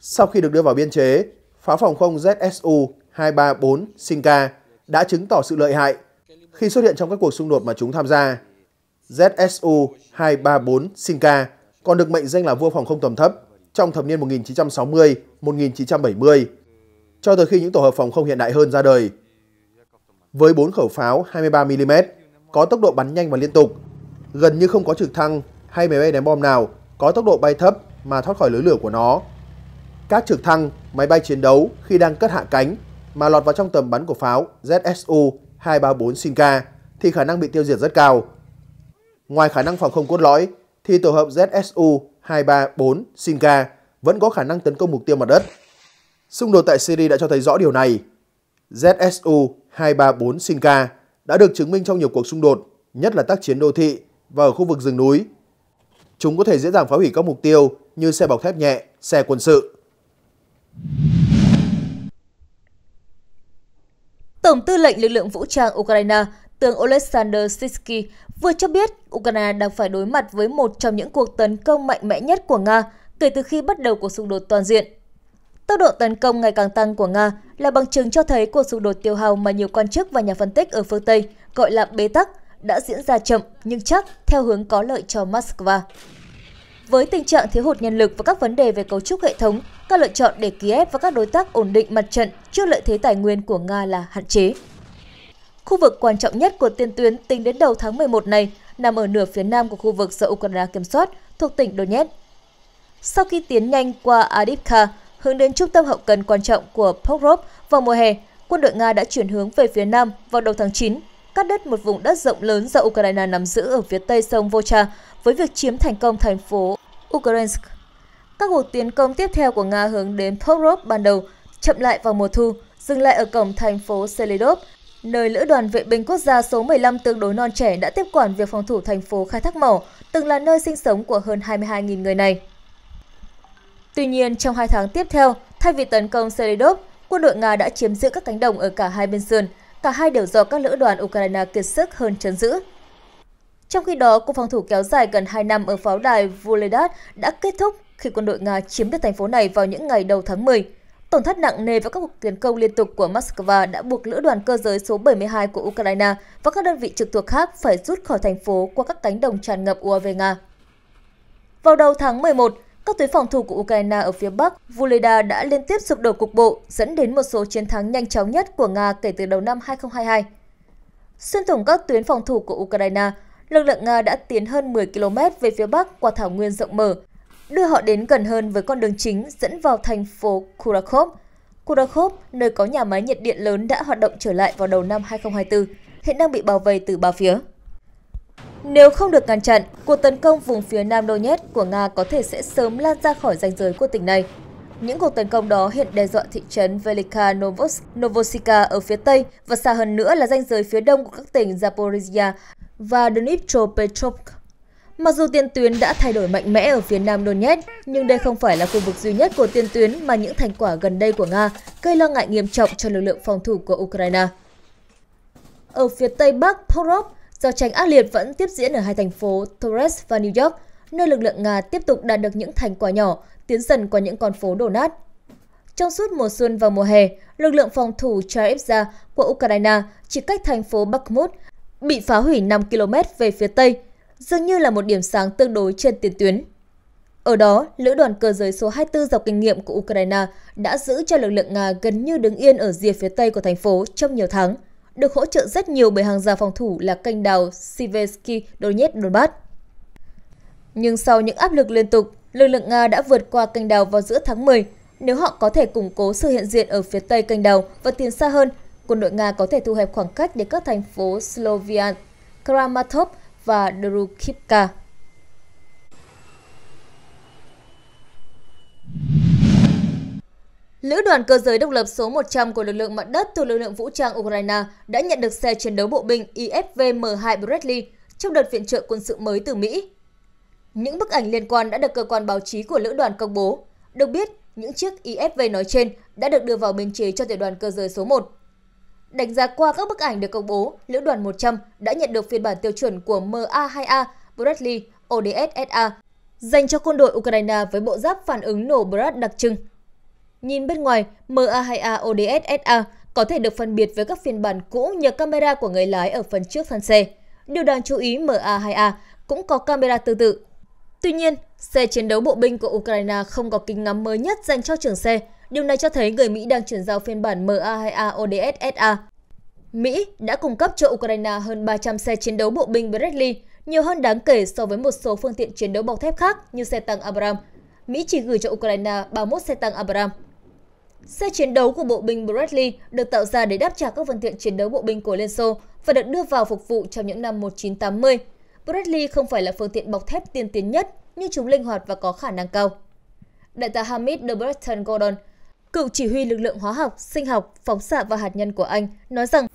Sau khi được đưa vào biên chế, pháo phòng không ZSU-234 Sinka đã chứng tỏ sự lợi hại khi xuất hiện trong các cuộc xung đột mà chúng tham gia. ZSU-234 Sinka còn được mệnh danh là vua phòng không tầm thấp trong thập niên 1960-1970, cho tới khi những tổ hợp phòng không hiện đại hơn ra đời. Với 4 khẩu pháo 23mm, có tốc độ bắn nhanh và liên tục, gần như không có trực thăng hay máy bay ném bom nào có tốc độ bay thấp mà thoát khỏi lưới lửa của nó. Các trực thăng, máy bay chiến đấu khi đang cất hạ cánh mà lọt vào trong tầm bắn của pháo ZSU-234 Sinka thì khả năng bị tiêu diệt rất cao. Ngoài khả năng phòng không cốt lõi, thì tổ hợp ZSU-234 Singa vẫn có khả năng tấn công mục tiêu mặt đất. Xung đột tại Syria đã cho thấy rõ điều này. ZSU-234 Singa đã được chứng minh trong nhiều cuộc xung đột, nhất là tác chiến đô thị và ở khu vực rừng núi. Chúng có thể dễ dàng phá hủy các mục tiêu như xe bọc thép nhẹ, xe quân sự. Tổng tư lệnh lực lượng vũ trang Ukraine, tướng Oleksandr Sitsky vừa cho biết Ukraine đang phải đối mặt với một trong những cuộc tấn công mạnh mẽ nhất của Nga kể từ khi bắt đầu cuộc xung đột toàn diện. Tốc độ tấn công ngày càng tăng của Nga là bằng chứng cho thấy cuộc xung đột tiêu hao mà nhiều quan chức và nhà phân tích ở phương Tây gọi là bế tắc đã diễn ra chậm nhưng chắc theo hướng có lợi cho Moscow. Với tình trạng thiếu hụt nhân lực và các vấn đề về cấu trúc hệ thống, các lựa chọn để Kiev và các đối tác ổn định mặt trận trước lợi thế tài nguyên của Nga là hạn chế. Khu vực quan trọng nhất của tiền tuyến tính đến đầu tháng 11 này nằm ở nửa phía nam của khu vực do Ukraine kiểm soát, thuộc tỉnh Donetsk. Sau khi tiến nhanh qua Adipka, hướng đến trung tâm hậu cần quan trọng của Pokrov vào mùa hè, quân đội Nga đã chuyển hướng về phía nam vào đầu tháng 9, cắt đứt một vùng đất rộng lớn do Ukraine nắm giữ ở phía tây sông Volcha với việc chiếm thành công thành phố Ukrainsk. Các cuộc tiến công tiếp theo của Nga hướng đến Pokrov ban đầu, chậm lại vào mùa thu, dừng lại ở cổng thành phố Selidov nơi Lữ đoàn Vệ binh Quốc gia số 15 tương đối non trẻ đã tiếp quản việc phòng thủ thành phố khai thác mỏ, từng là nơi sinh sống của hơn 22.000 người này. Tuy nhiên, trong hai tháng tiếp theo, thay vì tấn công Seredov, quân đội Nga đã chiếm giữ các cánh đồng ở cả hai bên sườn, cả hai đều do các lữ đoàn Ukraine kiệt sức hơn chấn giữ. Trong khi đó, cuộc phòng thủ kéo dài gần 2 năm ở pháo đài Vuledad đã kết thúc khi quân đội Nga chiếm được thành phố này vào những ngày đầu tháng 10. Tổn thất nặng nề và các cuộc tiến công liên tục của Moscow đã buộc lữ đoàn cơ giới số 72 của Ukraine và các đơn vị trực thuộc khác phải rút khỏi thành phố qua các cánh đồng tràn ngập UAV Nga. Vào đầu tháng 11, các tuyến phòng thủ của Ukraine ở phía Bắc, Vuleda đã liên tiếp sụp đổ cục bộ, dẫn đến một số chiến thắng nhanh chóng nhất của Nga kể từ đầu năm 2022. Xuyên thủng các tuyến phòng thủ của Ukraine, lực lượng Nga đã tiến hơn 10 km về phía Bắc qua thảo nguyên rộng mở, đưa họ đến gần hơn với con đường chính dẫn vào thành phố Kurakov. Kurakov, nơi có nhà máy nhiệt điện lớn đã hoạt động trở lại vào đầu năm 2024, hiện đang bị bảo vệ từ ba phía. Nếu không được ngăn chặn, cuộc tấn công vùng phía Nam Donetsk của Nga có thể sẽ sớm lan ra khỏi ranh giới của tỉnh này. Những cuộc tấn công đó hiện đe dọa thị trấn Velika Novos, Novosika ở phía Tây và xa hơn nữa là ranh giới phía Đông của các tỉnh Zaporizhia và Dnipropetrovsk. Mặc dù tiền tuyến đã thay đổi mạnh mẽ ở phía nam Donetsk, nhưng đây không phải là khu vực duy nhất của tiền tuyến mà những thành quả gần đây của Nga gây lo ngại nghiêm trọng cho lực lượng phòng thủ của Ukraine. Ở phía tây bắc Pokrov, giao tranh ác liệt vẫn tiếp diễn ở hai thành phố Torres và New York, nơi lực lượng Nga tiếp tục đạt được những thành quả nhỏ, tiến dần qua những con phố đổ nát. Trong suốt mùa xuân và mùa hè, lực lượng phòng thủ Charivza của Ukraine chỉ cách thành phố Bakhmut bị phá hủy 5 km về phía tây – dường như là một điểm sáng tương đối trên tiền tuyến. Ở đó, lữ đoàn cơ giới số 24 dọc kinh nghiệm của Ukraine đã giữ cho lực lượng Nga gần như đứng yên ở rìa phía tây của thành phố trong nhiều tháng, được hỗ trợ rất nhiều bởi hàng rào phòng thủ là kênh đào Siversky Donetsk Donbass. Nhưng sau những áp lực liên tục, lực lượng Nga đã vượt qua kênh đào vào giữa tháng 10. Nếu họ có thể củng cố sự hiện diện ở phía tây kênh đào và tiến xa hơn, quân đội Nga có thể thu hẹp khoảng cách đến các thành phố Slovian, Kramatorsk và Drukipka. Lữ đoàn cơ giới độc lập số 100 của lực lượng mặt đất thuộc lực lượng vũ trang Ukraine đã nhận được xe chiến đấu bộ binh IFV M2 Bradley trong đợt viện trợ quân sự mới từ Mỹ. Những bức ảnh liên quan đã được cơ quan báo chí của lữ đoàn công bố. Được biết, những chiếc IFV nói trên đã được đưa vào biên chế cho tiểu đoàn cơ giới số 1. Đánh giá qua các bức ảnh được công bố, Lữ đoàn 100 đã nhận được phiên bản tiêu chuẩn của MA2A Bradley ODSSA dành cho quân đội Ukraine với bộ giáp phản ứng nổ Brad đặc trưng. Nhìn bên ngoài, MA2A ODSSA có thể được phân biệt với các phiên bản cũ nhờ camera của người lái ở phần trước thân xe. Điều đáng chú ý MA2A cũng có camera tương tự. Tuy nhiên, xe chiến đấu bộ binh của Ukraine không có kính ngắm mới nhất dành cho trưởng xe, Điều này cho thấy người Mỹ đang chuyển giao phiên bản MA2A-ODSSA. Mỹ đã cung cấp cho Ukraine hơn 300 xe chiến đấu bộ binh Bradley, nhiều hơn đáng kể so với một số phương tiện chiến đấu bọc thép khác như xe tăng Abrams. Mỹ chỉ gửi cho Ukraine 31 xe tăng Abrams. Xe chiến đấu của bộ binh Bradley được tạo ra để đáp trả các phương tiện chiến đấu bộ binh của Liên Xô và được đưa vào phục vụ trong những năm 1980. Bradley không phải là phương tiện bọc thép tiên tiến nhất, nhưng chúng linh hoạt và có khả năng cao. Đại tá Hamid de Gordon, Cựu chỉ huy lực lượng hóa học, sinh học, phóng xạ và hạt nhân của Anh nói rằng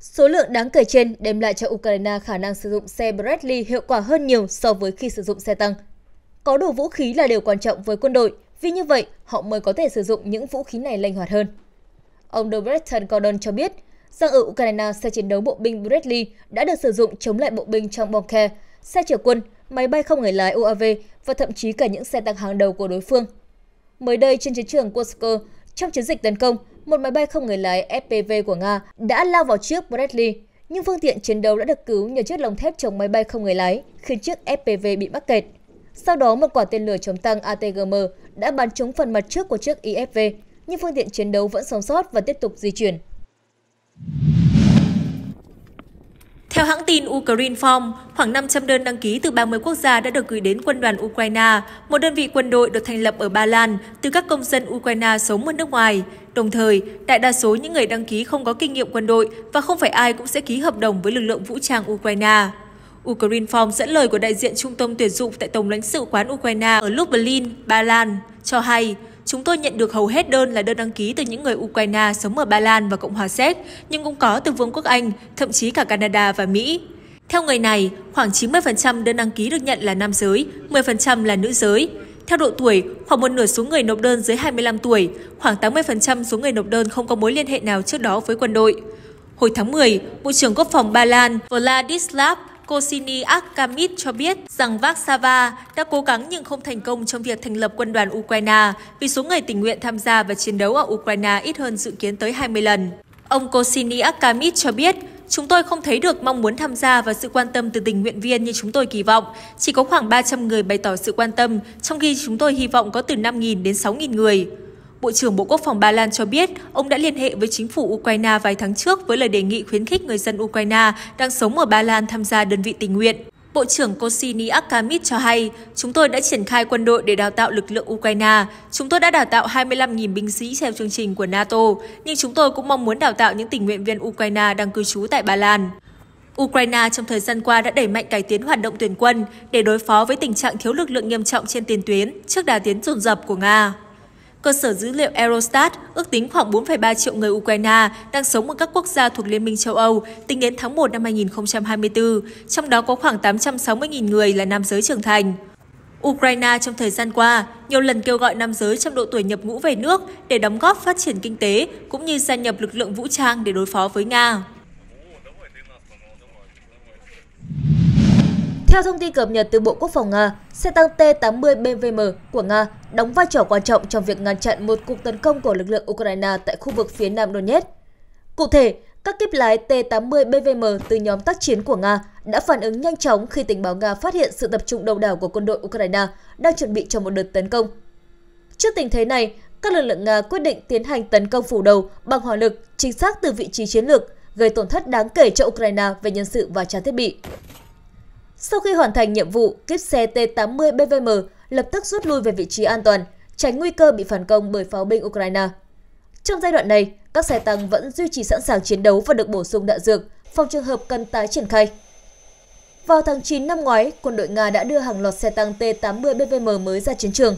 số lượng đáng kể trên đem lại cho Ukraine khả năng sử dụng xe Bradley hiệu quả hơn nhiều so với khi sử dụng xe tăng. Có đủ vũ khí là điều quan trọng với quân đội, vì như vậy họ mới có thể sử dụng những vũ khí này linh hoạt hơn. Ông Dobreton Gordon cho biết rằng ở Ukraine xe chiến đấu bộ binh Bradley đã được sử dụng chống lại bộ binh trong bom khe, xe chở quân, máy bay không người lái UAV và thậm chí cả những xe tăng hàng đầu của đối phương. Mới đây trên chiến trường Kursk, trong chiến dịch tấn công, một máy bay không người lái FPV của Nga đã lao vào chiếc Bradley, nhưng phương tiện chiến đấu đã được cứu nhờ chiếc lồng thép chống máy bay không người lái, khiến chiếc FPV bị mắc kẹt. Sau đó, một quả tên lửa chống tăng ATGM đã bắn trúng phần mặt trước của chiếc IFV, nhưng phương tiện chiến đấu vẫn sống sót và tiếp tục di chuyển. Theo hãng tin Ukrinform, khoảng 500 đơn đăng ký từ 30 quốc gia đã được gửi đến quân đoàn Ukraine, một đơn vị quân đội được thành lập ở Ba Lan từ các công dân Ukraine sống ở nước ngoài. Đồng thời, đại đa số những người đăng ký không có kinh nghiệm quân đội và không phải ai cũng sẽ ký hợp đồng với lực lượng vũ trang Ukraine. Ukrinform dẫn lời của đại diện trung tâm tuyển dụng tại Tổng lãnh sự quán Ukraine ở Lublin, Ba Lan, cho hay Chúng tôi nhận được hầu hết đơn là đơn đăng ký từ những người Ukraine sống ở Ba Lan và Cộng hòa Séc, nhưng cũng có từ Vương quốc Anh, thậm chí cả Canada và Mỹ. Theo người này, khoảng 90% đơn đăng ký được nhận là nam giới, 10% là nữ giới. Theo độ tuổi, khoảng một nửa số người nộp đơn dưới 25 tuổi, khoảng 80% số người nộp đơn không có mối liên hệ nào trước đó với quân đội. Hồi tháng 10, Bộ trưởng Quốc phòng Ba Lan Vladislav Kosini Akamit cho biết rằng Vaksava đã cố gắng nhưng không thành công trong việc thành lập quân đoàn Ukraine vì số người tình nguyện tham gia và chiến đấu ở Ukraine ít hơn dự kiến tới 20 lần. Ông Kosini Akamit cho biết, Chúng tôi không thấy được mong muốn tham gia và sự quan tâm từ tình nguyện viên như chúng tôi kỳ vọng. Chỉ có khoảng 300 người bày tỏ sự quan tâm, trong khi chúng tôi hy vọng có từ 5.000 đến 6.000 người. Bộ trưởng Bộ Quốc phòng Ba Lan cho biết ông đã liên hệ với chính phủ Ukraine vài tháng trước với lời đề nghị khuyến khích người dân Ukraine đang sống ở Ba Lan tham gia đơn vị tình nguyện. Bộ trưởng Kosini Akamit cho hay, chúng tôi đã triển khai quân đội để đào tạo lực lượng Ukraine. Chúng tôi đã đào tạo 25.000 binh sĩ theo chương trình của NATO, nhưng chúng tôi cũng mong muốn đào tạo những tình nguyện viên Ukraine đang cư trú tại Ba Lan. Ukraine trong thời gian qua đã đẩy mạnh cải tiến hoạt động tuyển quân để đối phó với tình trạng thiếu lực lượng nghiêm trọng trên tiền tuyến trước đà tiến dồn dập của Nga. Cơ sở dữ liệu Eurostat ước tính khoảng 4,3 triệu người Ukraine đang sống ở các quốc gia thuộc Liên minh châu Âu tính đến tháng 1 năm 2024, trong đó có khoảng 860.000 người là nam giới trưởng thành. Ukraine trong thời gian qua nhiều lần kêu gọi nam giới trong độ tuổi nhập ngũ về nước để đóng góp phát triển kinh tế cũng như gia nhập lực lượng vũ trang để đối phó với Nga. Theo thông tin cập nhật từ Bộ Quốc phòng Nga, xe tăng T-80 BVM của Nga đóng vai trò quan trọng trong việc ngăn chặn một cuộc tấn công của lực lượng Ukraine tại khu vực phía nam Donetsk. Cụ thể, các kíp lái T-80 BVM từ nhóm tác chiến của Nga đã phản ứng nhanh chóng khi tình báo Nga phát hiện sự tập trung đông đảo của quân đội Ukraine đang chuẩn bị cho một đợt tấn công. Trước tình thế này, các lực lượng Nga quyết định tiến hành tấn công phủ đầu bằng hỏa lực chính xác từ vị trí chiến lược, gây tổn thất đáng kể cho Ukraine về nhân sự và trang thiết bị. Sau khi hoàn thành nhiệm vụ, kíp xe T-80 BVM lập tức rút lui về vị trí an toàn, tránh nguy cơ bị phản công bởi pháo binh Ukraine. Trong giai đoạn này, các xe tăng vẫn duy trì sẵn sàng chiến đấu và được bổ sung đạn dược, phòng trường hợp cần tái triển khai. Vào tháng 9 năm ngoái, quân đội Nga đã đưa hàng loạt xe tăng T-80 BVM mới ra chiến trường.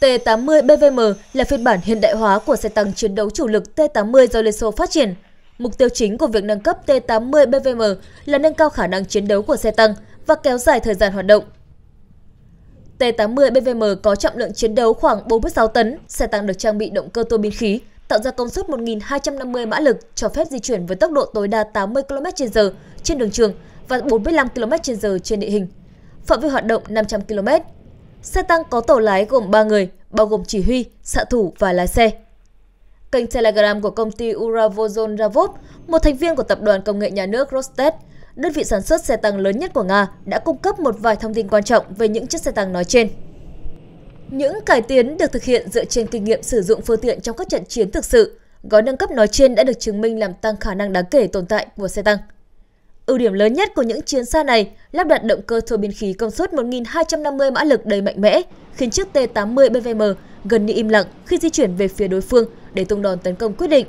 T-80 BVM là phiên bản hiện đại hóa của xe tăng chiến đấu chủ lực T-80 do Liên Xô phát triển – Mục tiêu chính của việc nâng cấp T80 BVM là nâng cao khả năng chiến đấu của xe tăng và kéo dài thời gian hoạt động. T80 BVM có trọng lượng chiến đấu khoảng 46 tấn, xe tăng được trang bị động cơ tua biến khí, tạo ra công suất 1.250 mã lực, cho phép di chuyển với tốc độ tối đa 80 km/h trên đường trường và 45 km/h trên địa hình. Phạm vi hoạt động 500 km. Xe tăng có tổ lái gồm 3 người, bao gồm chỉ huy, xạ thủ và lái xe kênh Telegram của công ty Uravozon Ravot, một thành viên của tập đoàn công nghệ nhà nước Rostet, đơn vị sản xuất xe tăng lớn nhất của Nga, đã cung cấp một vài thông tin quan trọng về những chiếc xe tăng nói trên. Những cải tiến được thực hiện dựa trên kinh nghiệm sử dụng phương tiện trong các trận chiến thực sự. Gói nâng cấp nói trên đã được chứng minh làm tăng khả năng đáng kể tồn tại của xe tăng. Ưu điểm lớn nhất của những chiến xa này lắp đặt động cơ thổi biến khí công suất 1.250 mã lực đầy mạnh mẽ, khiến chiếc T-80 BVM gần như im lặng khi di chuyển về phía đối phương để tung đòn tấn công quyết định.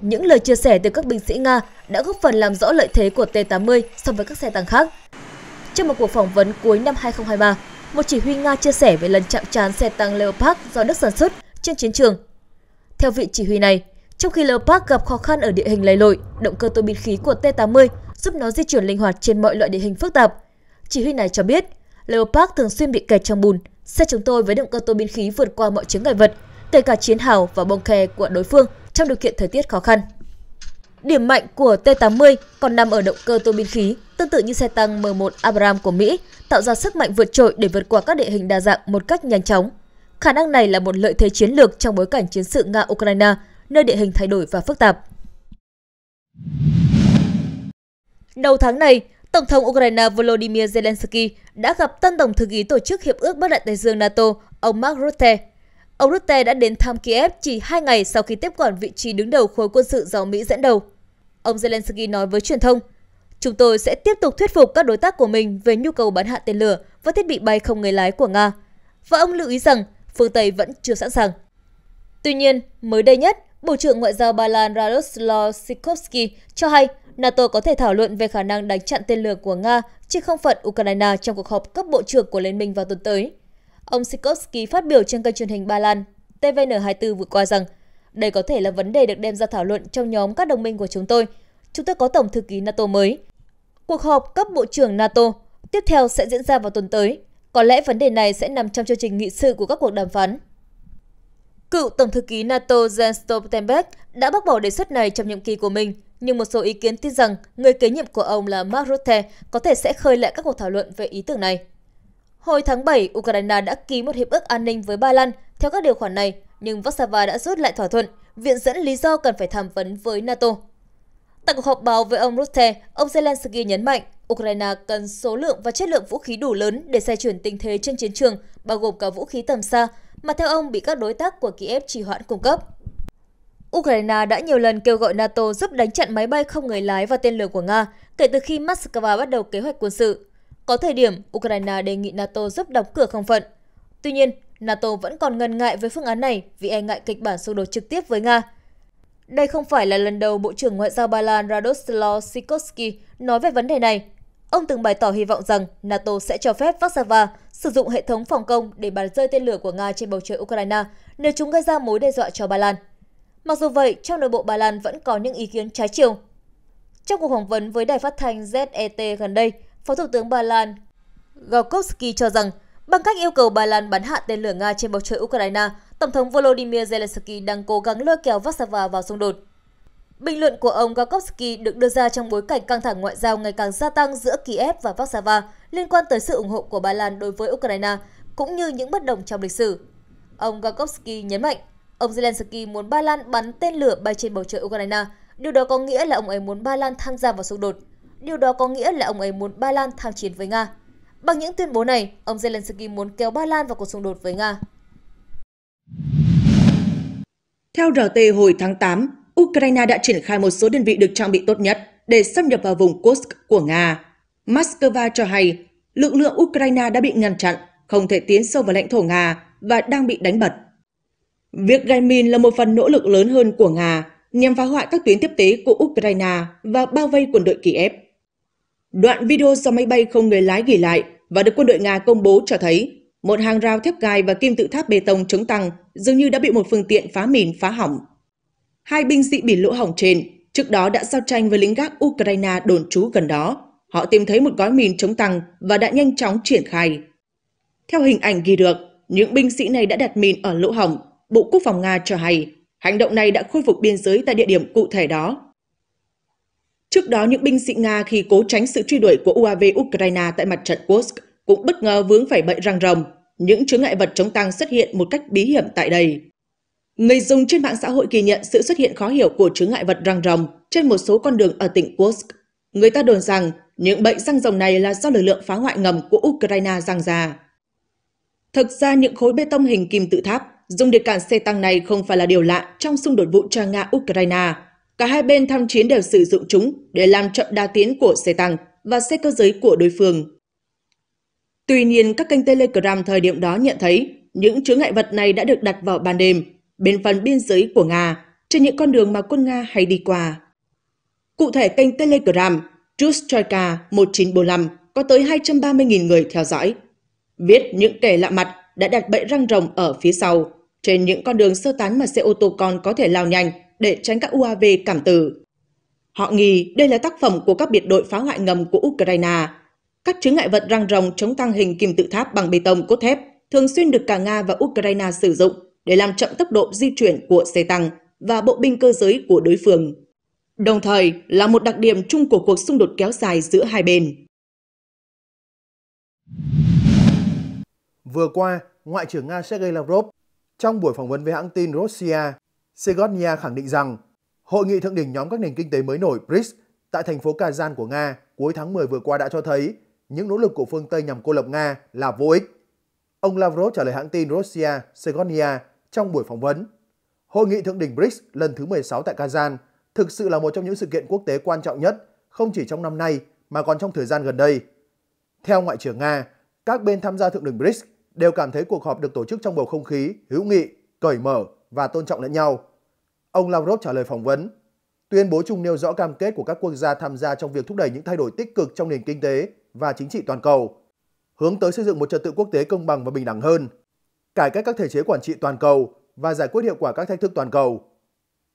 Những lời chia sẻ từ các binh sĩ Nga đã góp phần làm rõ lợi thế của T-80 so với các xe tăng khác. Trong một cuộc phỏng vấn cuối năm 2023, một chỉ huy Nga chia sẻ về lần chạm trán xe tăng Leopard do Đức sản xuất trên chiến trường. Theo vị chỉ huy này, trong khi Leopard gặp khó khăn ở địa hình lầy lội, động cơ tuô bin khí của T80 giúp nó di chuyển linh hoạt trên mọi loại địa hình phức tạp. Chỉ huy này cho biết, Leopard thường xuyên bị kẹt trong bùn. Xe chúng tôi với động cơ tô bin khí vượt qua mọi chướng ngại vật, kể cả chiến hào và bông khe của đối phương trong điều kiện thời tiết khó khăn. Điểm mạnh của T-80 còn nằm ở động cơ tô bin khí, tương tự như xe tăng M1 Abrams của Mỹ, tạo ra sức mạnh vượt trội để vượt qua các địa hình đa dạng một cách nhanh chóng. Khả năng này là một lợi thế chiến lược trong bối cảnh chiến sự Nga-Ukraine nơi địa hình thay đổi và phức tạp. Đầu tháng này, Tổng thống Ukraine Volodymyr Zelensky đã gặp tân Tổng thư ký Tổ chức Hiệp ước Bất Đại Tây Dương NATO, ông Mark Rutte. Ông Rutte đã đến thăm Kiev chỉ hai ngày sau khi tiếp quản vị trí đứng đầu khối quân sự do Mỹ dẫn đầu. Ông Zelensky nói với truyền thông, Chúng tôi sẽ tiếp tục thuyết phục các đối tác của mình về nhu cầu bắn hạ tên lửa và thiết bị bay không người lái của Nga. Và ông lưu ý rằng phương Tây vẫn chưa sẵn sàng. Tuy nhiên, mới đây nhất, Bộ trưởng Ngoại giao Ba Lan Radoslaw Sikorski cho hay NATO có thể thảo luận về khả năng đánh chặn tên lửa của Nga chứ không phận Ukraine trong cuộc họp cấp bộ trưởng của Liên minh vào tuần tới. Ông Sikorski phát biểu trên kênh truyền hình Ba Lan TVN24 vừa qua rằng đây có thể là vấn đề được đem ra thảo luận trong nhóm các đồng minh của chúng tôi. Chúng tôi có Tổng thư ký NATO mới. Cuộc họp cấp bộ trưởng NATO tiếp theo sẽ diễn ra vào tuần tới. Có lẽ vấn đề này sẽ nằm trong chương trình nghị sự của các cuộc đàm phán. Cựu Tổng thư ký NATO Jens Stoltenberg đã bác bỏ đề xuất này trong nhiệm kỳ của mình, nhưng một số ý kiến tin rằng người kế nhiệm của ông là Mark Rutte có thể sẽ khơi lại các cuộc thảo luận về ý tưởng này. Hồi tháng 7, Ukraine đã ký một hiệp ước an ninh với Ba Lan theo các điều khoản này, nhưng Warsaw đã rút lại thỏa thuận, viện dẫn lý do cần phải tham vấn với NATO. Tại cuộc họp báo với ông Rutte, ông Zelensky nhấn mạnh Ukraine cần số lượng và chất lượng vũ khí đủ lớn để xoay chuyển tình thế trên chiến trường, bao gồm cả vũ khí tầm xa mà theo ông bị các đối tác của Kiev trì hoãn cung cấp. Ukraine đã nhiều lần kêu gọi NATO giúp đánh chặn máy bay không người lái và tên lửa của Nga kể từ khi Moscow bắt đầu kế hoạch quân sự. Có thời điểm, Ukraine đề nghị NATO giúp đóng cửa không phận. Tuy nhiên, NATO vẫn còn ngần ngại với phương án này vì e ngại kịch bản xung đột trực tiếp với Nga. Đây không phải là lần đầu Bộ trưởng Ngoại giao Ba Lan Radoslaw Sikorsky nói về vấn đề này. Ông từng bày tỏ hy vọng rằng NATO sẽ cho phép Warsaw sử dụng hệ thống phòng không để bắn rơi tên lửa của Nga trên bầu trời Ukraine nếu chúng gây ra mối đe dọa cho Ba Lan. Mặc dù vậy, trong nội bộ Ba Lan vẫn có những ý kiến trái chiều. Trong cuộc phỏng vấn với đài phát thanh ZET gần đây, Phó Thủ tướng Ba Lan Gorkovsky cho rằng bằng cách yêu cầu Ba Lan bắn hạ tên lửa Nga trên bầu trời Ukraine, Tổng thống Volodymyr Zelensky đang cố gắng lôi kéo Warsaw vào xung đột. Bình luận của ông Gakowski được đưa ra trong bối cảnh căng thẳng ngoại giao ngày càng gia tăng giữa Kiev và Warsaw liên quan tới sự ủng hộ của Ba Lan đối với Ukraine, cũng như những bất đồng trong lịch sử. Ông Gakowski nhấn mạnh, ông Zelensky muốn Ba Lan bắn tên lửa bay trên bầu trời Ukraine. Điều đó có nghĩa là ông ấy muốn Ba Lan tham gia vào xung đột. Điều đó có nghĩa là ông ấy muốn Ba Lan tham chiến với Nga. Bằng những tuyên bố này, ông Zelensky muốn kéo Ba Lan vào cuộc xung đột với Nga. Theo RT hồi tháng 8, Ukraine đã triển khai một số đơn vị được trang bị tốt nhất để xâm nhập vào vùng Kursk của Nga. Moscow cho hay lực lượng Ukraine đã bị ngăn chặn, không thể tiến sâu vào lãnh thổ Nga và đang bị đánh bật. Việc gây mìn là một phần nỗ lực lớn hơn của Nga nhằm phá hoại các tuyến tiếp tế của Ukraine và bao vây quân đội Kiev. Đoạn video do máy bay không người lái ghi lại và được quân đội Nga công bố cho thấy một hàng rào thép gai và kim tự tháp bê tông chống tăng dường như đã bị một phương tiện phá mìn phá hỏng. Hai binh sĩ bị lỗ hỏng trên, trước đó đã giao tranh với lính gác Ukraine đồn trú gần đó. Họ tìm thấy một gói mìn chống tăng và đã nhanh chóng triển khai. Theo hình ảnh ghi được, những binh sĩ này đã đặt mìn ở lỗ hỏng, Bộ Quốc phòng Nga cho hay. Hành động này đã khôi phục biên giới tại địa điểm cụ thể đó. Trước đó, những binh sĩ Nga khi cố tránh sự truy đuổi của UAV Ukraine tại mặt trận Kursk cũng bất ngờ vướng phải bẫy răng rồng. Những chướng ngại vật chống tăng xuất hiện một cách bí hiểm tại đây. Người dùng trên mạng xã hội ghi nhận sự xuất hiện khó hiểu của chứng ngại vật răng rồng trên một số con đường ở tỉnh Kursk. Người ta đồn rằng những bệnh răng rồng này là do lực lượng phá hoại ngầm của Ukraine răng ra. Thực ra những khối bê tông hình kim tự tháp dùng để cản xe tăng này không phải là điều lạ trong xung đột vũ trang Nga-Ukraine. Cả hai bên tham chiến đều sử dụng chúng để làm chậm đa tiến của xe tăng và xe cơ giới của đối phương. Tuy nhiên, các kênh Telegram thời điểm đó nhận thấy những chứa ngại vật này đã được đặt vào ban đêm bên phần biên giới của Nga trên những con đường mà quân Nga hay đi qua. Cụ thể kênh Telegram Trustrika 1945 có tới 230.000 người theo dõi. Viết những kẻ lạ mặt đã đặt bẫy răng rồng ở phía sau, trên những con đường sơ tán mà xe ô tô con có thể lao nhanh để tránh các UAV cảm tử. Họ nghi đây là tác phẩm của các biệt đội phá hoại ngầm của Ukraine. Các chứng ngại vật răng rồng chống tăng hình kim tự tháp bằng bê tông cốt thép thường xuyên được cả Nga và Ukraine sử dụng để làm chậm tốc độ di chuyển của xe tăng và bộ binh cơ giới của đối phương, đồng thời là một đặc điểm chung của cuộc xung đột kéo dài giữa hai bên. Vừa qua, Ngoại trưởng Nga Sergei Lavrov trong buổi phỏng vấn với hãng tin Russia, Segodnia khẳng định rằng Hội nghị thượng đỉnh nhóm các nền kinh tế mới nổi BRICS tại thành phố Kazan của Nga cuối tháng 10 vừa qua đã cho thấy những nỗ lực của phương Tây nhằm cô lập Nga là vô ích. Ông Lavrov trả lời hãng tin Russia Segodnia trong buổi phỏng vấn. Hội nghị thượng đỉnh BRICS lần thứ 16 tại Kazan thực sự là một trong những sự kiện quốc tế quan trọng nhất không chỉ trong năm nay mà còn trong thời gian gần đây. Theo Ngoại trưởng Nga, các bên tham gia thượng đỉnh BRICS đều cảm thấy cuộc họp được tổ chức trong bầu không khí hữu nghị, cởi mở và tôn trọng lẫn nhau. Ông Lavrov trả lời phỏng vấn, tuyên bố chung nêu rõ cam kết của các quốc gia tham gia trong việc thúc đẩy những thay đổi tích cực trong nền kinh tế và chính trị toàn cầu, hướng tới xây dựng một trật tự quốc tế công bằng và bình đẳng hơn – cải cách các thể chế quản trị toàn cầu và giải quyết hiệu quả các thách thức toàn cầu.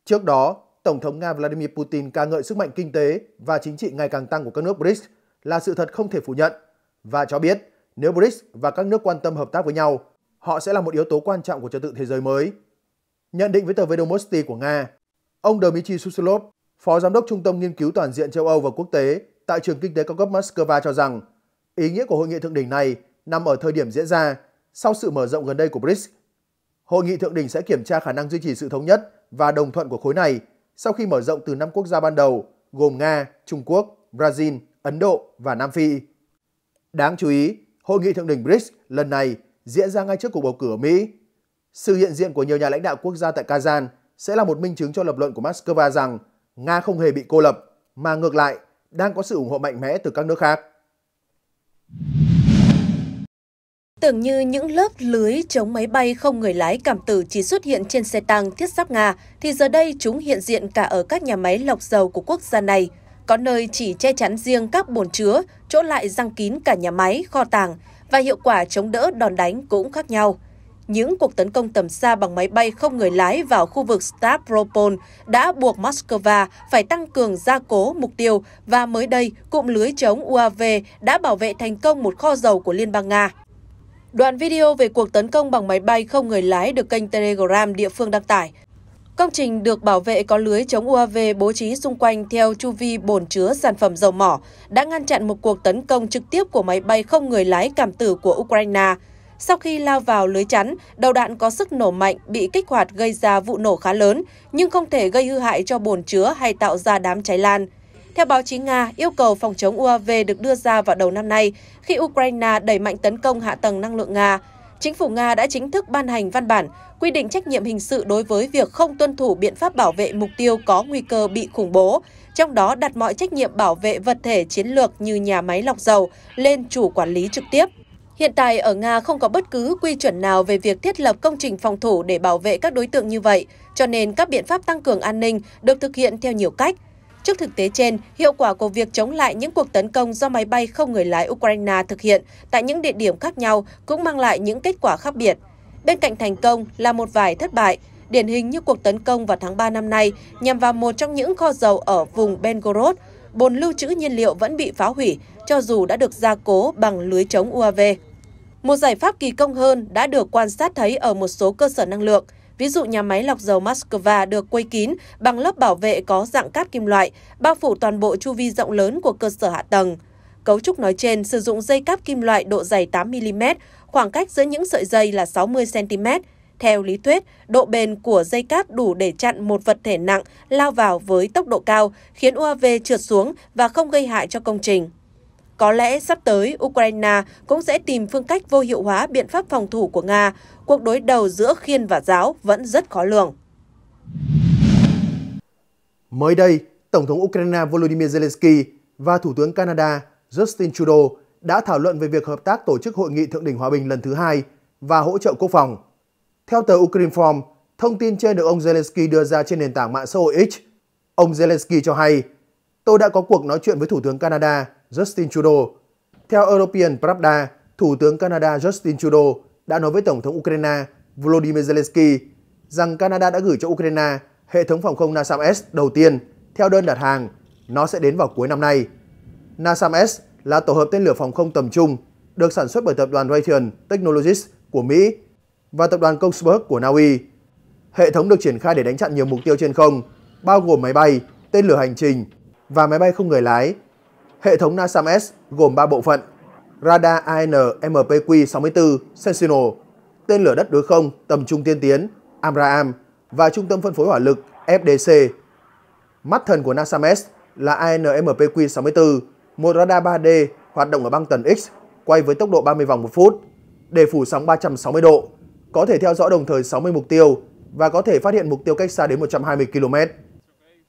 Trước đó, Tổng thống Nga Vladimir Putin ca ngợi sức mạnh kinh tế và chính trị ngày càng tăng của các nước BRICS là sự thật không thể phủ nhận và cho biết nếu BRICS và các nước quan tâm hợp tác với nhau, họ sẽ là một yếu tố quan trọng của trật tự thế giới mới. Nhận định với tờ Vedomosti của Nga, ông Dmitry Suslov, Phó Giám đốc Trung tâm Nghiên cứu Toàn diện châu Âu và Quốc tế tại Trường Kinh tế Cao cấp Moscow cho rằng ý nghĩa của hội nghị thượng đỉnh này nằm ở thời điểm diễn ra sau sự mở rộng gần đây của BRICS. Hội nghị thượng đỉnh sẽ kiểm tra khả năng duy trì sự thống nhất và đồng thuận của khối này sau khi mở rộng từ 5 quốc gia ban đầu gồm Nga, Trung Quốc, Brazil, Ấn Độ và Nam Phi. Đáng chú ý, hội nghị thượng đỉnh BRICS lần này diễn ra ngay trước cuộc bầu cử ở Mỹ. Sự hiện diện của nhiều nhà lãnh đạo quốc gia tại Kazan sẽ là một minh chứng cho lập luận của Moscow rằng Nga không hề bị cô lập, mà ngược lại đang có sự ủng hộ mạnh mẽ từ các nước khác. Tưởng như những lớp lưới chống máy bay không người lái cảm tử chỉ xuất hiện trên xe tăng thiết giáp Nga, thì giờ đây chúng hiện diện cả ở các nhà máy lọc dầu của quốc gia này. Có nơi chỉ che chắn riêng các bồn chứa, chỗ lại răng kín cả nhà máy, kho tàng, và hiệu quả chống đỡ đòn đánh cũng khác nhau. Những cuộc tấn công tầm xa bằng máy bay không người lái vào khu vực Stavropol đã buộc Moscow phải tăng cường gia cố mục tiêu và mới đây, cụm lưới chống UAV đã bảo vệ thành công một kho dầu của Liên bang Nga. Đoạn video về cuộc tấn công bằng máy bay không người lái được kênh Telegram địa phương đăng tải. Công trình được bảo vệ có lưới chống UAV bố trí xung quanh theo chu vi bồn chứa sản phẩm dầu mỏ đã ngăn chặn một cuộc tấn công trực tiếp của máy bay không người lái cảm tử của Ukraine. Sau khi lao vào lưới chắn, đầu đạn có sức nổ mạnh bị kích hoạt gây ra vụ nổ khá lớn, nhưng không thể gây hư hại cho bồn chứa hay tạo ra đám cháy lan. Theo báo chí Nga, yêu cầu phòng chống UAV được đưa ra vào đầu năm nay khi Ukraine đẩy mạnh tấn công hạ tầng năng lượng Nga. Chính phủ Nga đã chính thức ban hành văn bản quy định trách nhiệm hình sự đối với việc không tuân thủ biện pháp bảo vệ mục tiêu có nguy cơ bị khủng bố, trong đó đặt mọi trách nhiệm bảo vệ vật thể chiến lược như nhà máy lọc dầu lên chủ quản lý trực tiếp. Hiện tại ở Nga không có bất cứ quy chuẩn nào về việc thiết lập công trình phòng thủ để bảo vệ các đối tượng như vậy, cho nên các biện pháp tăng cường an ninh được thực hiện theo nhiều cách. Trước thực tế trên, hiệu quả của việc chống lại những cuộc tấn công do máy bay không người lái Ukraine thực hiện tại những địa điểm khác nhau cũng mang lại những kết quả khác biệt. Bên cạnh thành công là một vài thất bại, điển hình như cuộc tấn công vào tháng 3 năm nay nhằm vào một trong những kho dầu ở vùng Belgorod, bồn lưu trữ nhiên liệu vẫn bị phá hủy cho dù đã được gia cố bằng lưới chống UAV. Một giải pháp kỳ công hơn đã được quan sát thấy ở một số cơ sở năng lượng – Ví dụ nhà máy lọc dầu Moscow được quây kín bằng lớp bảo vệ có dạng cát kim loại, bao phủ toàn bộ chu vi rộng lớn của cơ sở hạ tầng. Cấu trúc nói trên sử dụng dây cáp kim loại độ dày 8mm, khoảng cách giữa những sợi dây là 60cm. Theo lý thuyết, độ bền của dây cáp đủ để chặn một vật thể nặng lao vào với tốc độ cao, khiến UAV trượt xuống và không gây hại cho công trình. Có lẽ sắp tới, Ukraine cũng sẽ tìm phương cách vô hiệu hóa biện pháp phòng thủ của Nga. Cuộc đối đầu giữa khiên và giáo vẫn rất khó lường. Mới đây, Tổng thống Ukraine Volodymyr Zelensky và Thủ tướng Canada Justin Trudeau đã thảo luận về việc hợp tác tổ chức Hội nghị Thượng đỉnh Hòa bình lần thứ hai và hỗ trợ quốc phòng. Theo tờ Ukrinform, thông tin trên được ông Zelensky đưa ra trên nền tảng mạng xã hội X. Ông Zelensky cho hay, tôi đã có cuộc nói chuyện với Thủ tướng Canada Justin Trudeau. Theo European Pravda, Thủ tướng Canada Justin Trudeau đã nói với Tổng thống Ukraine Volodymyr Zelensky rằng Canada đã gửi cho Ukraine hệ thống phòng không NASAMS đầu tiên theo đơn đặt hàng. Nó sẽ đến vào cuối năm nay. NASAMS là tổ hợp tên lửa phòng không tầm trung được sản xuất bởi tập đoàn Raytheon Technologies của Mỹ và tập đoàn Kongsberg của Na Uy. Hệ thống được triển khai để đánh chặn nhiều mục tiêu trên không, bao gồm máy bay, tên lửa hành trình và máy bay không người lái Hệ thống NASAMS gồm 3 bộ phận: radar AN-MPQ-64 Sentinel, tên lửa đất đối không tầm trung tiên tiến AMRAAM và trung tâm phân phối hỏa lực FDC. Mắt thần của NASAMS là AN-MPQ-64, một radar 3D hoạt động ở băng tần X quay với tốc độ 30 vòng một phút, để phủ sóng 360 độ, có thể theo dõi đồng thời 60 mục tiêu và có thể phát hiện mục tiêu cách xa đến 120 km.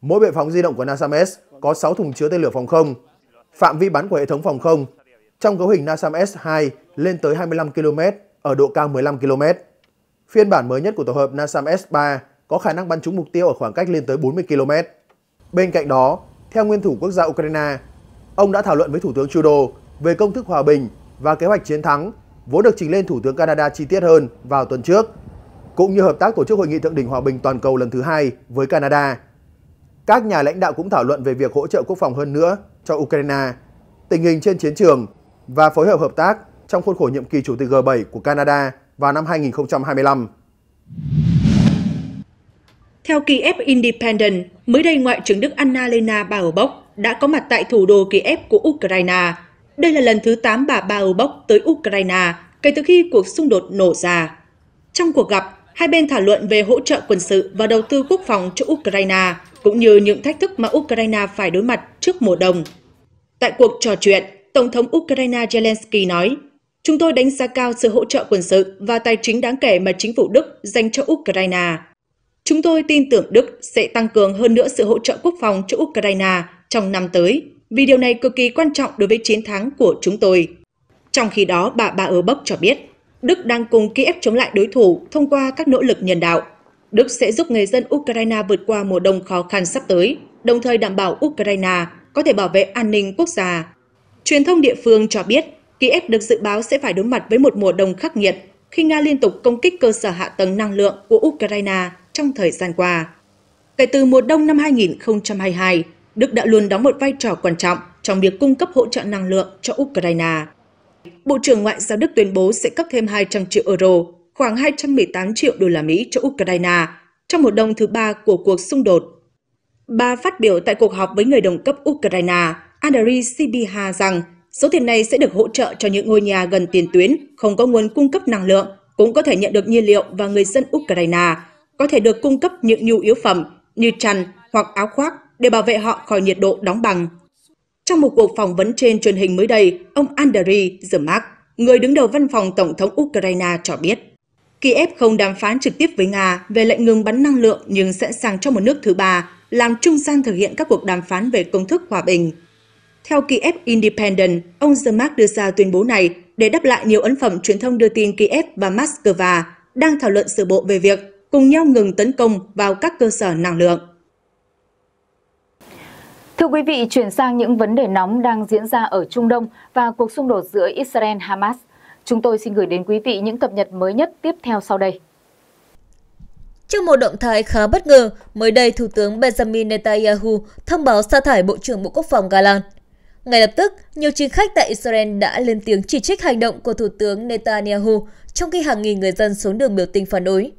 Mỗi bệ phóng di động của NASAMS có 6 thùng chứa tên lửa phòng không Phạm vi bắn của hệ thống phòng không trong cấu hình NASAM S2 lên tới 25 km ở độ cao 15 km. Phiên bản mới nhất của tổ hợp NASAM S3 có khả năng bắn trúng mục tiêu ở khoảng cách lên tới 40 km. Bên cạnh đó, theo nguyên thủ quốc gia Ukraine, ông đã thảo luận với Thủ tướng Trudeau về công thức hòa bình và kế hoạch chiến thắng vốn được trình lên Thủ tướng Canada chi tiết hơn vào tuần trước, cũng như hợp tác tổ chức Hội nghị Thượng đỉnh Hòa bình Toàn cầu lần thứ hai với Canada. Các nhà lãnh đạo cũng thảo luận về việc hỗ trợ quốc phòng hơn nữa cho Ukraine, tình hình trên chiến trường và phối hợp hợp tác trong khuôn khổ nhiệm kỳ Chủ tịch G7 của Canada vào năm 2025. Theo Kiev Independent, mới đây Ngoại trưởng Đức Anna Lena Baerbock đã có mặt tại thủ đô Kiev của Ukraine. Đây là lần thứ 8 bà Baerbock tới Ukraine kể từ khi cuộc xung đột nổ ra. Trong cuộc gặp, hai bên thảo luận về hỗ trợ quân sự và đầu tư quốc phòng cho Ukraine, cũng như những thách thức mà Ukraine phải đối mặt trước mùa đông. Tại cuộc trò chuyện, Tổng thống Ukraine Zelensky nói, Chúng tôi đánh giá cao sự hỗ trợ quân sự và tài chính đáng kể mà chính phủ Đức dành cho Ukraine. Chúng tôi tin tưởng Đức sẽ tăng cường hơn nữa sự hỗ trợ quốc phòng cho Ukraine trong năm tới, vì điều này cực kỳ quan trọng đối với chiến thắng của chúng tôi. Trong khi đó, bà Ba Ơ Bốc cho biết, Đức đang cùng Kiev chống lại đối thủ thông qua các nỗ lực nhân đạo – Đức sẽ giúp người dân Ukraine vượt qua mùa đông khó khăn sắp tới, đồng thời đảm bảo Ukraine có thể bảo vệ an ninh quốc gia. Truyền thông địa phương cho biết, Kiev được dự báo sẽ phải đối mặt với một mùa đông khắc nghiệt khi Nga liên tục công kích cơ sở hạ tầng năng lượng của Ukraine trong thời gian qua. Kể từ mùa đông năm 2022, Đức đã luôn đóng một vai trò quan trọng trong việc cung cấp hỗ trợ năng lượng cho Ukraine. Bộ trưởng Ngoại giao Đức tuyên bố sẽ cấp thêm 200 triệu euro khoảng 218 triệu đô la Mỹ cho Ukraine trong một đồng thứ ba của cuộc xung đột. Bà phát biểu tại cuộc họp với người đồng cấp Ukraine Andriy Sibiha rằng số tiền này sẽ được hỗ trợ cho những ngôi nhà gần tiền tuyến không có nguồn cung cấp năng lượng, cũng có thể nhận được nhiên liệu và người dân Ukraine có thể được cung cấp những nhu yếu phẩm như chăn hoặc áo khoác để bảo vệ họ khỏi nhiệt độ đóng băng. Trong một cuộc phỏng vấn trên truyền hình mới đây, ông Andriy Zermak, người đứng đầu văn phòng Tổng thống Ukraine cho biết Kiev không đàm phán trực tiếp với Nga về lệnh ngừng bắn năng lượng nhưng sẵn sàng cho một nước thứ ba làm trung gian thực hiện các cuộc đàm phán về công thức hòa bình. Theo Kiev Independent, ông Zermak đưa ra tuyên bố này để đáp lại nhiều ấn phẩm truyền thông đưa tin Kiev và Moscow đang thảo luận sửa bộ về việc cùng nhau ngừng tấn công vào các cơ sở năng lượng. Thưa quý vị, chuyển sang những vấn đề nóng đang diễn ra ở Trung Đông và cuộc xung đột giữa Israel-Hamas – Chúng tôi xin gửi đến quý vị những cập nhật mới nhất tiếp theo sau đây. Trong một động thái khá bất ngờ, mới đây Thủ tướng Benjamin Netanyahu thông báo sa thải Bộ trưởng Bộ Quốc phòng Galan. Ngay lập tức, nhiều chính khách tại Israel đã lên tiếng chỉ trích hành động của Thủ tướng Netanyahu trong khi hàng nghìn người dân xuống đường biểu tình phản đối.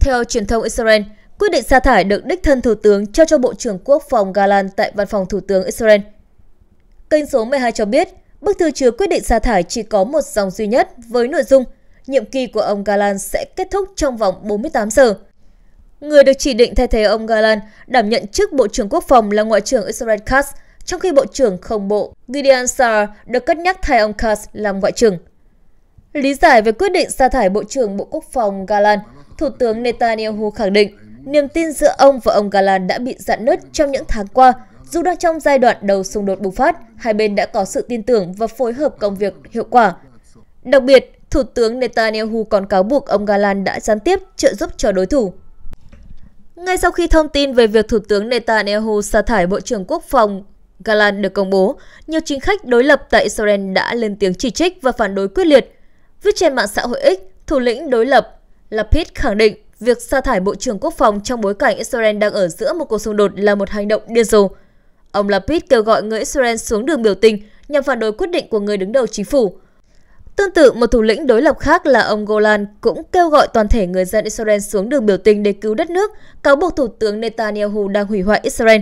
Theo truyền thông Israel, quyết định sa thải được đích thân Thủ tướng trao cho Bộ trưởng Quốc phòng Galan tại Văn phòng Thủ tướng Israel. Kênh số 12 cho biết, Bức thư chứa quyết định sa thải chỉ có một dòng duy nhất với nội dung nhiệm kỳ của ông Galan sẽ kết thúc trong vòng 48 giờ. Người được chỉ định thay thế ông Galan đảm nhận chức Bộ trưởng Quốc phòng là Ngoại trưởng Israel Katz, trong khi Bộ trưởng Không bộ Gideon Saar được cất nhắc thay ông Katz làm Ngoại trưởng. Lý giải về quyết định sa thải Bộ trưởng Bộ Quốc phòng Galan, Thủ tướng Netanyahu khẳng định niềm tin giữa ông và ông Galan đã bị dạn nứt trong những tháng qua dù đang trong giai đoạn đầu xung đột bùng phát, hai bên đã có sự tin tưởng và phối hợp công việc hiệu quả. Đặc biệt, Thủ tướng Netanyahu còn cáo buộc ông Galan đã gián tiếp trợ giúp cho đối thủ. Ngay sau khi thông tin về việc Thủ tướng Netanyahu sa thải Bộ trưởng Quốc phòng Galan được công bố, nhiều chính khách đối lập tại Israel đã lên tiếng chỉ trích và phản đối quyết liệt. Viết trên mạng xã hội X, thủ lĩnh đối lập Lapid khẳng định việc sa thải Bộ trưởng Quốc phòng trong bối cảnh Israel đang ở giữa một cuộc xung đột là một hành động điên rồ. Ông Lapid kêu gọi người Israel xuống đường biểu tình nhằm phản đối quyết định của người đứng đầu chính phủ. Tương tự, một thủ lĩnh đối lập khác là ông Golan cũng kêu gọi toàn thể người dân Israel xuống đường biểu tình để cứu đất nước, cáo buộc Thủ tướng Netanyahu đang hủy hoại Israel.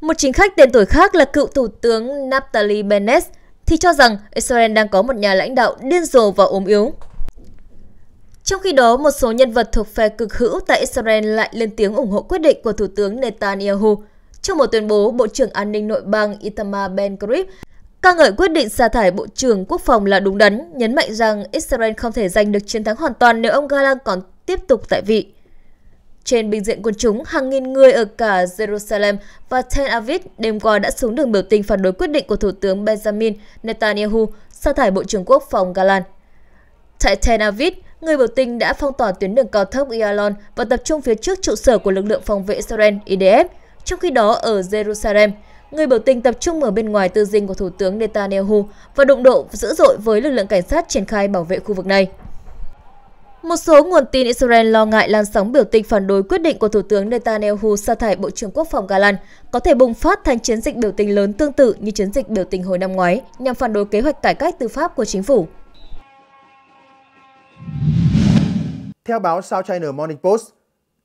Một chính khách tên tuổi khác là cựu Thủ tướng Naftali Bennett thì cho rằng Israel đang có một nhà lãnh đạo điên rồ và ốm yếu. Trong khi đó, một số nhân vật thuộc phe cực hữu tại Israel lại lên tiếng ủng hộ quyết định của Thủ tướng Netanyahu – trong một tuyên bố, Bộ trưởng An ninh Nội bang Itamar Ben-Gvir ca ngợi quyết định sa thải Bộ trưởng Quốc phòng là đúng đắn, nhấn mạnh rằng Israel không thể giành được chiến thắng hoàn toàn nếu ông Galan còn tiếp tục tại vị. Trên bình diện quân chúng, hàng nghìn người ở cả Jerusalem và Tel Aviv đêm qua đã xuống đường biểu tình phản đối quyết định của Thủ tướng Benjamin Netanyahu sa thải Bộ trưởng Quốc phòng Galan. Tại Tel Aviv, người biểu tình đã phong tỏa tuyến đường cao tốc Ialon và tập trung phía trước trụ sở của lực lượng phòng vệ Israel IDF – trong khi đó, ở Jerusalem, người biểu tình tập trung ở bên ngoài tư dinh của Thủ tướng Netanyahu và đụng độ dữ dội với lực lượng cảnh sát triển khai bảo vệ khu vực này. Một số nguồn tin Israel lo ngại làn sóng biểu tình phản đối quyết định của Thủ tướng Netanyahu sa thải Bộ trưởng Quốc phòng Galan có thể bùng phát thành chiến dịch biểu tình lớn tương tự như chiến dịch biểu tình hồi năm ngoái nhằm phản đối kế hoạch cải cách tư pháp của chính phủ. Theo báo South China Morning Post,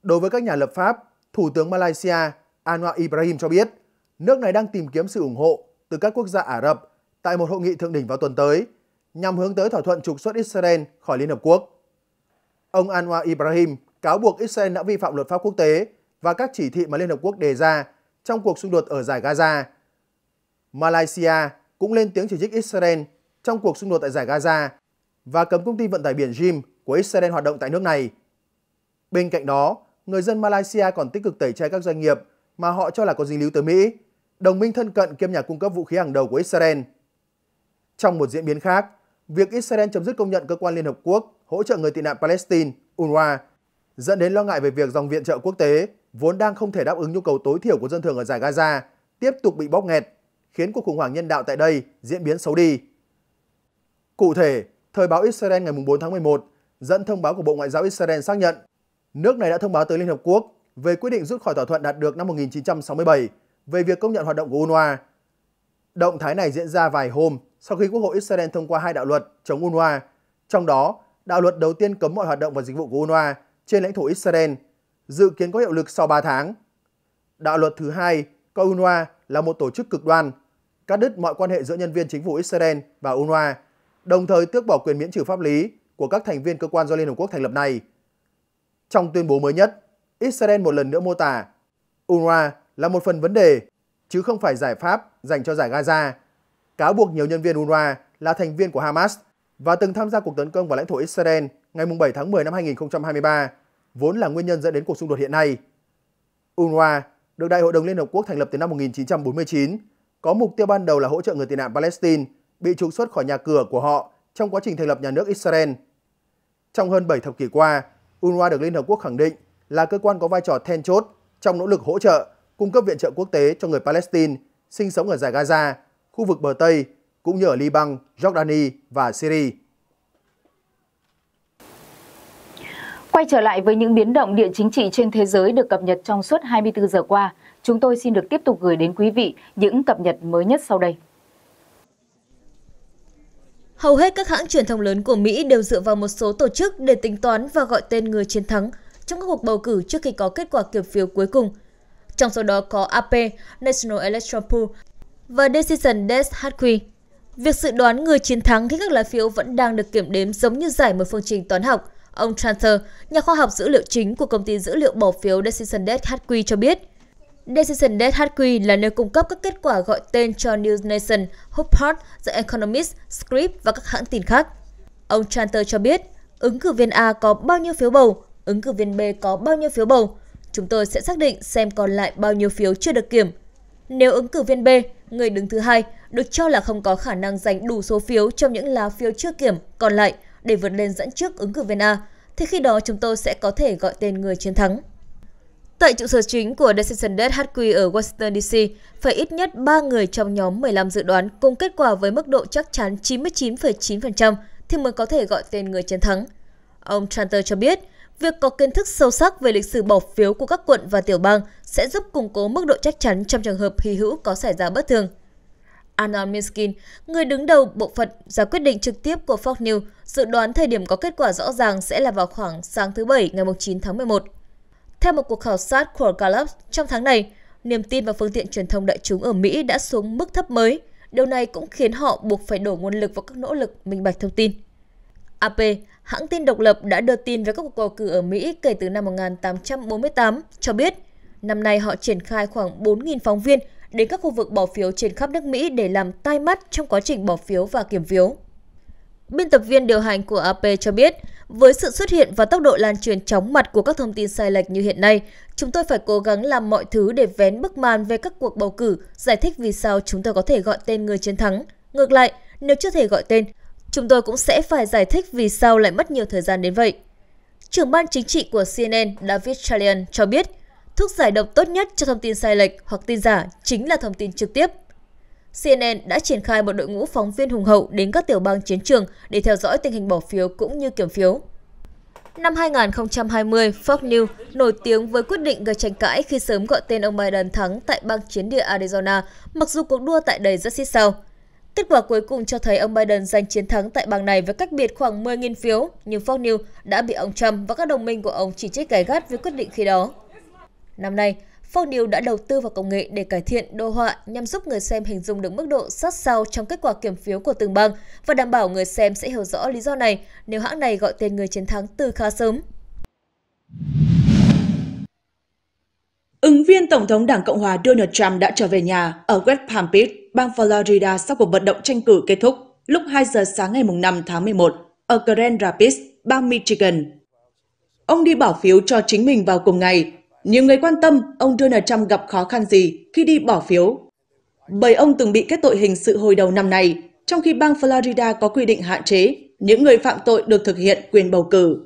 đối với các nhà lập pháp, Thủ tướng Malaysia Anwar Ibrahim cho biết nước này đang tìm kiếm sự ủng hộ từ các quốc gia Ả Rập tại một hội nghị thượng đỉnh vào tuần tới nhằm hướng tới thỏa thuận trục xuất Israel khỏi Liên Hợp Quốc. Ông Anwar Ibrahim cáo buộc Israel đã vi phạm luật pháp quốc tế và các chỉ thị mà Liên Hợp Quốc đề ra trong cuộc xung đột ở giải Gaza. Malaysia cũng lên tiếng chỉ trích Israel trong cuộc xung đột tại giải Gaza và cấm công ty vận tải biển Jim của Israel hoạt động tại nước này. Bên cạnh đó, người dân Malaysia còn tích cực tẩy chay các doanh nghiệp mà họ cho là có dính líu tới Mỹ, đồng minh thân cận kiêm nhà cung cấp vũ khí hàng đầu của Israel. Trong một diễn biến khác, việc Israel chấm dứt công nhận cơ quan Liên Hợp Quốc hỗ trợ người tị nạn Palestine, UNRWA, dẫn đến lo ngại về việc dòng viện trợ quốc tế vốn đang không thể đáp ứng nhu cầu tối thiểu của dân thường ở giải Gaza tiếp tục bị bóp nghẹt, khiến cuộc khủng hoảng nhân đạo tại đây diễn biến xấu đi. Cụ thể, thời báo Israel ngày 4 tháng 11 dẫn thông báo của Bộ Ngoại giao Israel xác nhận nước này đã thông báo tới Liên Hợp Quốc về quyết định rút khỏi thỏa thuận đạt được năm 1967 về việc công nhận hoạt động của UNRWA. Động thái này diễn ra vài hôm sau khi Quốc hội Israel thông qua hai đạo luật chống UNRWA, trong đó đạo luật đầu tiên cấm mọi hoạt động và dịch vụ của UNRWA trên lãnh thổ Israel, dự kiến có hiệu lực sau 3 tháng. Đạo luật thứ hai coi UNRWA là một tổ chức cực đoan, cắt đứt mọi quan hệ giữa nhân viên chính phủ Israel và UNRWA, đồng thời tước bỏ quyền miễn trừ pháp lý của các thành viên cơ quan do Liên Hợp Quốc thành lập này. Trong tuyên bố mới nhất, Israel một lần nữa mô tả UNRWA là một phần vấn đề chứ không phải giải pháp dành cho giải Gaza, cáo buộc nhiều nhân viên UNRWA là thành viên của Hamas và từng tham gia cuộc tấn công vào lãnh thổ Israel ngày 7 tháng 10 năm 2023, vốn là nguyên nhân dẫn đến cuộc xung đột hiện nay. UNRWA được Đại hội đồng Liên Hợp Quốc thành lập từ năm 1949, có mục tiêu ban đầu là hỗ trợ người tị nạn Palestine bị trục xuất khỏi nhà cửa của họ trong quá trình thành lập nhà nước Israel. Trong hơn 7 thập kỷ qua, UNRWA được Liên Hợp Quốc khẳng định là cơ quan có vai trò then chốt trong nỗ lực hỗ trợ, cung cấp viện trợ quốc tế cho người Palestine sinh sống ở giải Gaza, khu vực bờ Tây, cũng như ở Liban, Jordani và Syria. Quay trở lại với những biến động địa chính trị trên thế giới được cập nhật trong suốt 24 giờ qua, chúng tôi xin được tiếp tục gửi đến quý vị những cập nhật mới nhất sau đây. Hầu hết các hãng truyền thông lớn của Mỹ đều dựa vào một số tổ chức để tính toán và gọi tên người chiến thắng trong các cuộc bầu cử trước khi có kết quả kiểm phiếu cuối cùng. Trong số đó có AP, National Electoral Pool và Decision Desk Hatkey. Việc dự đoán người chiến thắng khi các lá phiếu vẫn đang được kiểm đếm giống như giải một phương trình toán học. Ông Tranter, nhà khoa học dữ liệu chính của công ty dữ liệu bỏ phiếu Decision Desk Hatkey cho biết, Decision Desk HQ là nơi cung cấp các kết quả gọi tên cho News Nation, Hopart, The Economist, Scrip và các hãng tin khác. Ông Tranter cho biết, ứng cử viên A có bao nhiêu phiếu bầu, ứng cử viên B có bao nhiêu phiếu bầu. Chúng tôi sẽ xác định xem còn lại bao nhiêu phiếu chưa được kiểm. Nếu ứng cử viên B, người đứng thứ hai, được cho là không có khả năng giành đủ số phiếu trong những lá phiếu chưa kiểm còn lại để vượt lên dẫn trước ứng cử viên A, thì khi đó chúng tôi sẽ có thể gọi tên người chiến thắng. Tại trụ sở chính của Decision Desk HQ ở Washington DC, phải ít nhất 3 người trong nhóm 15 dự đoán cùng kết quả với mức độ chắc chắn 99,9% thì mới có thể gọi tên người chiến thắng. Ông Tranter cho biết, Việc có kiến thức sâu sắc về lịch sử bỏ phiếu của các quận và tiểu bang sẽ giúp củng cố mức độ chắc chắn trong trường hợp hy hữu có xảy ra bất thường. Anon Miskin, người đứng đầu bộ phận ra quyết định trực tiếp của Fox News, dự đoán thời điểm có kết quả rõ ràng sẽ là vào khoảng sáng thứ Bảy ngày 9 tháng 11. Theo một cuộc khảo sát của Gallup trong tháng này, niềm tin vào phương tiện truyền thông đại chúng ở Mỹ đã xuống mức thấp mới. Điều này cũng khiến họ buộc phải đổ nguồn lực vào các nỗ lực minh bạch thông tin. AP, hãng tin độc lập đã đưa tin về các cuộc bầu cử ở Mỹ kể từ năm 1848, cho biết năm nay họ triển khai khoảng 4.000 phóng viên đến các khu vực bỏ phiếu trên khắp nước Mỹ để làm tai mắt trong quá trình bỏ phiếu và kiểm phiếu. Biên tập viên điều hành của AP cho biết, với sự xuất hiện và tốc độ lan truyền chóng mặt của các thông tin sai lệch như hiện nay, chúng tôi phải cố gắng làm mọi thứ để vén bức màn về các cuộc bầu cử, giải thích vì sao chúng tôi có thể gọi tên người chiến thắng. Ngược lại, nếu chưa thể gọi tên, chúng tôi cũng sẽ phải giải thích vì sao lại mất nhiều thời gian đến vậy. Trưởng ban chính trị của CNN David Chalian cho biết, thuốc giải độc tốt nhất cho thông tin sai lệch hoặc tin giả chính là thông tin trực tiếp. CNN đã triển khai một đội ngũ phóng viên hùng hậu đến các tiểu bang chiến trường để theo dõi tình hình bỏ phiếu cũng như kiểm phiếu. Năm 2020, Fox News nổi tiếng với quyết định gây tranh cãi khi sớm gọi tên ông Biden thắng tại bang chiến địa Arizona, mặc dù cuộc đua tại đây rất xích sao. Kết quả cuối cùng cho thấy ông Biden giành chiến thắng tại bang này với cách biệt khoảng 10.000 phiếu, nhưng Fox News đã bị ông Trump và các đồng minh của ông chỉ trích gay gắt với quyết định khi đó. Năm nay, Fox News đã đầu tư vào công nghệ để cải thiện đồ họa nhằm giúp người xem hình dung được mức độ sát sao trong kết quả kiểm phiếu của từng bang và đảm bảo người xem sẽ hiểu rõ lý do này nếu hãng này gọi tên người chiến thắng từ khá sớm. Ứng viên Tổng thống Đảng Cộng hòa Donald Trump đã trở về nhà ở West Palm Beach, bang Florida sau cuộc vận động tranh cử kết thúc lúc 2 giờ sáng ngày 5 tháng 11 ở Grand Rapids, bang Michigan. Ông đi bỏ phiếu cho chính mình vào cùng ngày. Nhiều người quan tâm ông Donald Trump gặp khó khăn gì khi đi bỏ phiếu. Bởi ông từng bị kết tội hình sự hồi đầu năm nay, trong khi bang Florida có quy định hạn chế những người phạm tội được thực hiện quyền bầu cử.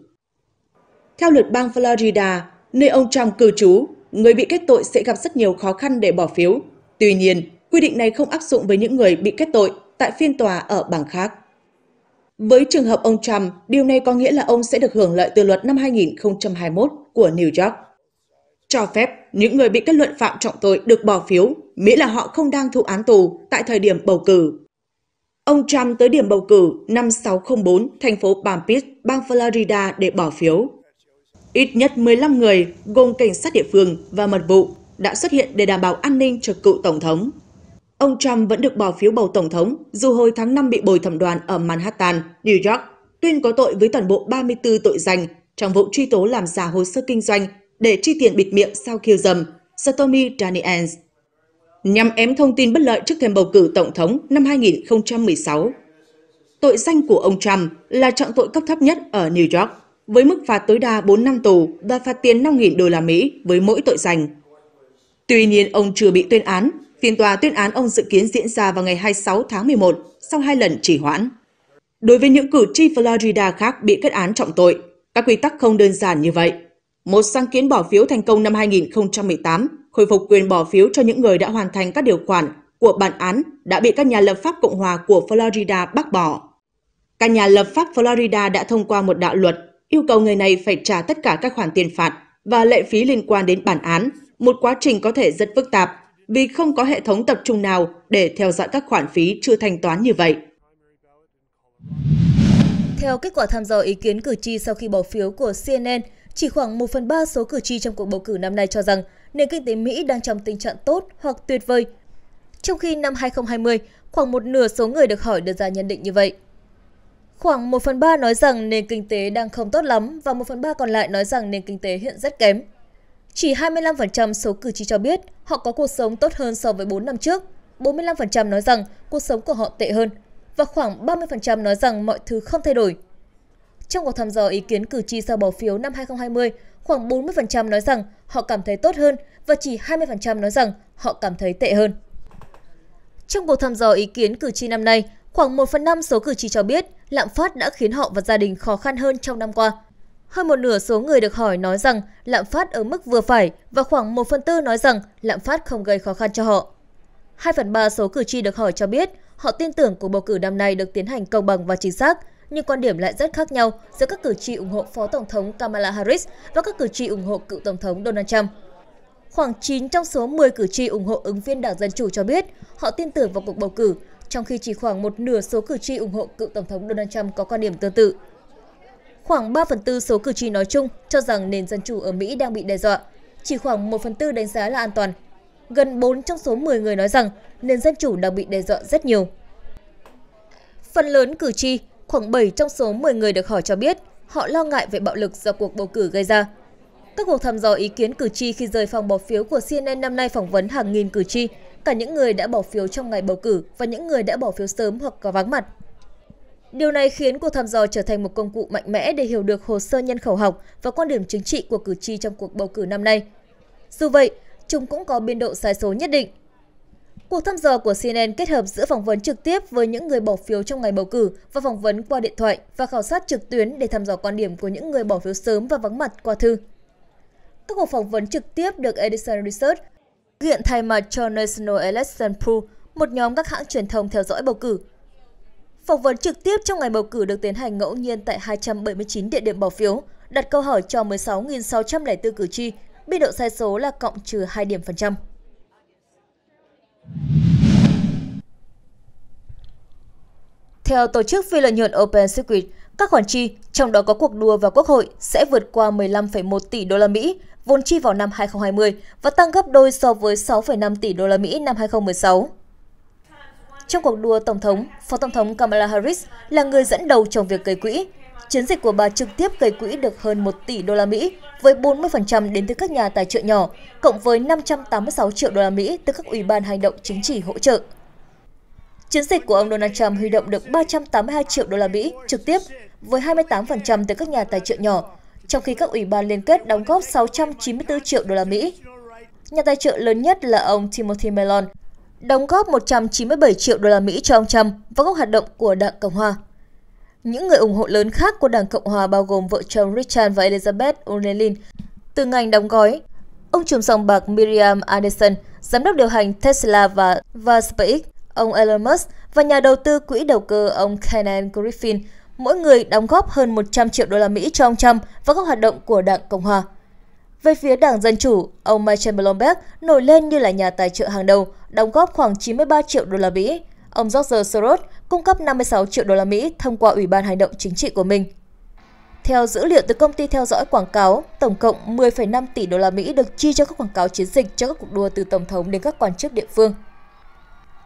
Theo luật bang Florida, nơi ông Trump cư trú, người bị kết tội sẽ gặp rất nhiều khó khăn để bỏ phiếu. Tuy nhiên, Quy định này không áp dụng với những người bị kết tội tại phiên tòa ở bảng khác. Với trường hợp ông Trump, điều này có nghĩa là ông sẽ được hưởng lợi từ luật năm 2021 của New York. Cho phép những người bị kết luận phạm trọng tội được bỏ phiếu, miễn là họ không đang thụ án tù tại thời điểm bầu cử. Ông Trump tới điểm bầu cử 5604 thành phố Palm Beach, bang Florida để bỏ phiếu. Ít nhất 15 người, gồm cảnh sát địa phương và mật vụ, đã xuất hiện để đảm bảo an ninh cho cựu Tổng thống. Ông Trump vẫn được bỏ phiếu bầu Tổng thống, dù hồi tháng 5 bị bồi thẩm đoàn ở Manhattan, New York, tuyên có tội với toàn bộ 34 tội danh trong vụ truy tố làm giả hồ sơ kinh doanh để chi tiền bịt miệng sau khiêu dầm, Satomi Daniels. Nhằm ém thông tin bất lợi trước thêm bầu cử Tổng thống năm 2016. Tội danh của ông Trump là trọng tội cấp thấp nhất ở New York, với mức phạt tối đa 4 năm tù và phạt tiền 5.000 đô la Mỹ với mỗi tội danh. Tuy nhiên, ông chưa bị tuyên án Phiên tòa tuyên án ông dự kiến diễn ra vào ngày 26 tháng 11 sau hai lần trì hoãn. Đối với những cử tri Florida khác bị kết án trọng tội, các quy tắc không đơn giản như vậy. Một sáng kiến bỏ phiếu thành công năm 2018 khôi phục quyền bỏ phiếu cho những người đã hoàn thành các điều khoản của bản án đã bị các nhà lập pháp Cộng hòa của Florida bác bỏ. Các nhà lập pháp Florida đã thông qua một đạo luật yêu cầu người này phải trả tất cả các khoản tiền phạt và lệ phí liên quan đến bản án, một quá trình có thể rất phức tạp vì không có hệ thống tập trung nào để theo dõi các khoản phí chưa thanh toán như vậy. Theo kết quả thăm dò ý kiến cử tri sau khi bỏ phiếu của CNN, chỉ khoảng 1 phần 3 số cử tri trong cuộc bầu cử năm nay cho rằng nền kinh tế Mỹ đang trong tình trạng tốt hoặc tuyệt vời. Trong khi năm 2020, khoảng một nửa số người được hỏi đưa ra nhận định như vậy. Khoảng 1 phần 3 nói rằng nền kinh tế đang không tốt lắm và 1 phần 3 còn lại nói rằng nền kinh tế hiện rất kém. Chỉ 25% số cử tri cho biết họ có cuộc sống tốt hơn so với 4 năm trước, 45% nói rằng cuộc sống của họ tệ hơn và khoảng 30% nói rằng mọi thứ không thay đổi. Trong cuộc thăm dò ý kiến cử tri sau bỏ phiếu năm 2020, khoảng 40% nói rằng họ cảm thấy tốt hơn và chỉ 20% nói rằng họ cảm thấy tệ hơn. Trong cuộc thăm dò ý kiến cử tri năm nay, khoảng 1 phần 5 số cử tri cho biết lạm phát đã khiến họ và gia đình khó khăn hơn trong năm qua – hơn một nửa số người được hỏi nói rằng lạm phát ở mức vừa phải và khoảng 1 phần tư nói rằng lạm phát không gây khó khăn cho họ. 2 phần 3 số cử tri được hỏi cho biết họ tin tưởng cuộc bầu cử năm nay được tiến hành công bằng và chính xác, nhưng quan điểm lại rất khác nhau giữa các cử tri ủng hộ Phó Tổng thống Kamala Harris và các cử tri ủng hộ cựu Tổng thống Donald Trump. Khoảng 9 trong số 10 cử tri ủng hộ ứng viên Đảng Dân Chủ cho biết họ tin tưởng vào cuộc bầu cử, trong khi chỉ khoảng một nửa số cử tri ủng hộ cựu Tổng thống Donald Trump có quan điểm tương tự. Khoảng 3 phần tư số cử tri nói chung cho rằng nền dân chủ ở Mỹ đang bị đe dọa. Chỉ khoảng 1 phần tư đánh giá là an toàn. Gần 4 trong số 10 người nói rằng nền dân chủ đang bị đe dọa rất nhiều. Phần lớn cử tri, khoảng 7 trong số 10 người được hỏi cho biết họ lo ngại về bạo lực do cuộc bầu cử gây ra. Các cuộc thăm dò ý kiến cử tri khi rời phòng bỏ phiếu của CNN năm nay phỏng vấn hàng nghìn cử tri, cả những người đã bỏ phiếu trong ngày bầu cử và những người đã bỏ phiếu sớm hoặc có vắng mặt. Điều này khiến cuộc thăm dò trở thành một công cụ mạnh mẽ để hiểu được hồ sơ nhân khẩu học và quan điểm chính trị của cử tri trong cuộc bầu cử năm nay. Dù vậy, chúng cũng có biên độ sai số nhất định. Cuộc thăm dò của CNN kết hợp giữa phỏng vấn trực tiếp với những người bỏ phiếu trong ngày bầu cử và phỏng vấn qua điện thoại và khảo sát trực tuyến để thăm dò quan điểm của những người bỏ phiếu sớm và vắng mặt qua thư. Các cuộc phỏng vấn trực tiếp được Edison Research thực hiện thay mặt cho National Election Pool, một nhóm các hãng truyền thông theo dõi bầu cử Phỏng vấn trực tiếp trong ngày bầu cử được tiến hành ngẫu nhiên tại 279 địa điểm bỏ phiếu, đặt câu hỏi cho 16.604 cử tri, biên độ sai số là cộng trừ 2 điểm phần trăm. Theo tổ chức phi lợi nhuận Open Circuit, các khoản chi, trong đó có cuộc đua vào Quốc hội, sẽ vượt qua 15,1 tỷ đô la Mỹ vốn chi vào năm 2020 và tăng gấp đôi so với 6,5 tỷ đô la Mỹ năm 2016. Trong cuộc đua Tổng thống, Phó Tổng thống Kamala Harris là người dẫn đầu trong việc gây quỹ. Chiến dịch của bà trực tiếp gây quỹ được hơn 1 tỷ đô la Mỹ với 40% đến từ các nhà tài trợ nhỏ, cộng với 586 triệu đô la Mỹ từ các ủy ban hành động chính trị hỗ trợ. Chiến dịch của ông Donald Trump huy động được 382 triệu đô la Mỹ trực tiếp với 28% từ các nhà tài trợ nhỏ, trong khi các ủy ban liên kết đóng góp 694 triệu đô la Mỹ. Nhà tài trợ lớn nhất là ông Timothy Mellon đóng góp 197 triệu đô la Mỹ cho ông Trump và các hoạt động của Đảng Cộng Hòa. Những người ủng hộ lớn khác của Đảng Cộng Hòa bao gồm vợ chồng Richard và Elizabeth O'Neill từ ngành đóng gói. Ông trùm sòng bạc Miriam Anderson, giám đốc điều hành Tesla và, và SpaceX, ông Elon Musk và nhà đầu tư quỹ đầu cơ ông Kenan Griffin, mỗi người đóng góp hơn 100 triệu đô la Mỹ cho ông Trump và các hoạt động của Đảng Cộng Hòa. Về phía Đảng Dân Chủ, ông Michael Bloomberg nổi lên như là nhà tài trợ hàng đầu, đóng góp khoảng 93 triệu đô la Mỹ. Ông George Soros cung cấp 56 triệu đô la Mỹ thông qua Ủy ban Hành động Chính trị của mình. Theo dữ liệu từ công ty theo dõi quảng cáo, tổng cộng 10,5 tỷ đô la Mỹ được chi cho các quảng cáo chiến dịch cho các cuộc đua từ tổng thống đến các quan chức địa phương.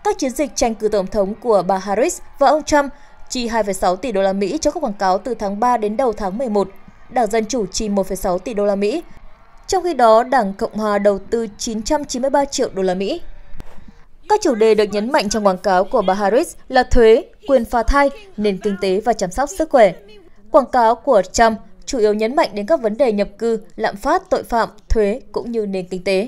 Các chiến dịch tranh cử tổng thống của bà Harris và ông Trump chi 2,6 tỷ đô la Mỹ cho các quảng cáo từ tháng 3 đến đầu tháng 11. Đảng Dân chủ chi 1,6 tỷ đô la Mỹ trong khi đó, Đảng Cộng hòa đầu tư 993 triệu đô la Mỹ. Các chủ đề được nhấn mạnh trong quảng cáo của bà Harris là thuế, quyền phá thai, nền kinh tế và chăm sóc sức khỏe. Quảng cáo của Trump chủ yếu nhấn mạnh đến các vấn đề nhập cư, lạm phát, tội phạm, thuế cũng như nền kinh tế.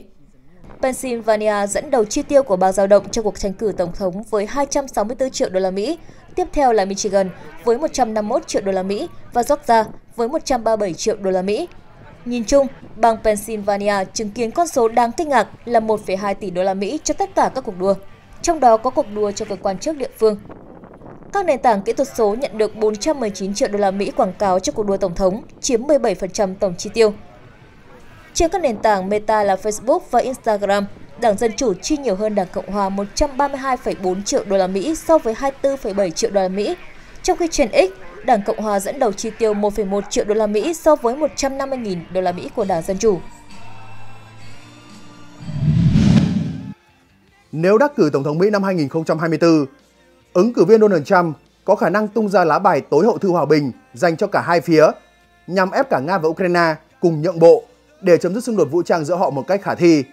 Pennsylvania dẫn đầu chi tiêu của bang dao động trong cuộc tranh cử tổng thống với 264 triệu đô la Mỹ, tiếp theo là Michigan với 151 triệu đô la Mỹ và Georgia với 137 triệu đô la Mỹ. Nhìn chung, bang Pennsylvania chứng kiến con số đáng kinh ngạc là 1,2 tỷ đô la Mỹ cho tất cả các cuộc đua, trong đó có cuộc đua cho cơ quan chức địa phương. Các nền tảng kỹ thuật số nhận được 419 triệu đô la Mỹ quảng cáo cho cuộc đua tổng thống, chiếm 17% tổng chi tiêu. Trên các nền tảng Meta là Facebook và Instagram, Đảng Dân Chủ chi nhiều hơn Đảng Cộng Hòa 132,4 triệu đô la Mỹ so với 24,7 triệu đô la Mỹ, trong khi trên X Đảng Cộng hòa dẫn đầu chi tiêu 1,1 triệu đô la Mỹ so với 150.000 đô la Mỹ của Đảng Dân chủ. Nếu đắc cử Tổng thống Mỹ năm 2024, ứng cử viên Donald Trump có khả năng tung ra lá bài tối hậu thư hòa bình dành cho cả hai phía nhằm ép cả Nga và Ukraine cùng nhượng bộ để chấm dứt xung đột vũ trang giữa họ một cách khả thi.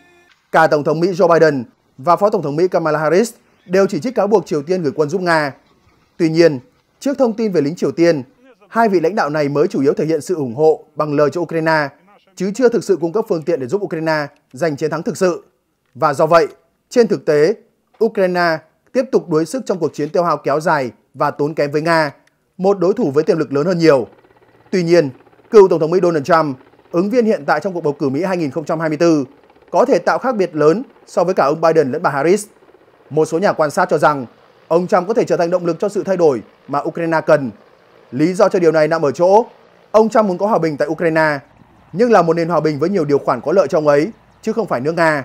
Cả Tổng thống Mỹ Joe Biden và Phó Tổng thống Mỹ Kamala Harris đều chỉ trích cáo buộc Triều Tiên gửi quân giúp Nga. Tuy nhiên, Trước thông tin về lính Triều Tiên, hai vị lãnh đạo này mới chủ yếu thể hiện sự ủng hộ bằng lời cho Ukraine, chứ chưa thực sự cung cấp phương tiện để giúp Ukraine giành chiến thắng thực sự. Và do vậy, trên thực tế, Ukraine tiếp tục đối sức trong cuộc chiến tiêu hao kéo dài và tốn kém với Nga, một đối thủ với tiềm lực lớn hơn nhiều. Tuy nhiên, cựu Tổng thống Mỹ Donald Trump, ứng viên hiện tại trong cuộc bầu cử Mỹ 2024, có thể tạo khác biệt lớn so với cả ông Biden lẫn bà Harris. Một số nhà quan sát cho rằng Ông Trump có thể trở thành động lực cho sự thay đổi mà Ukraine cần. Lý do cho điều này nằm ở chỗ, ông Trump muốn có hòa bình tại Ukraine, nhưng là một nền hòa bình với nhiều điều khoản có lợi cho ông ấy, chứ không phải nước Nga.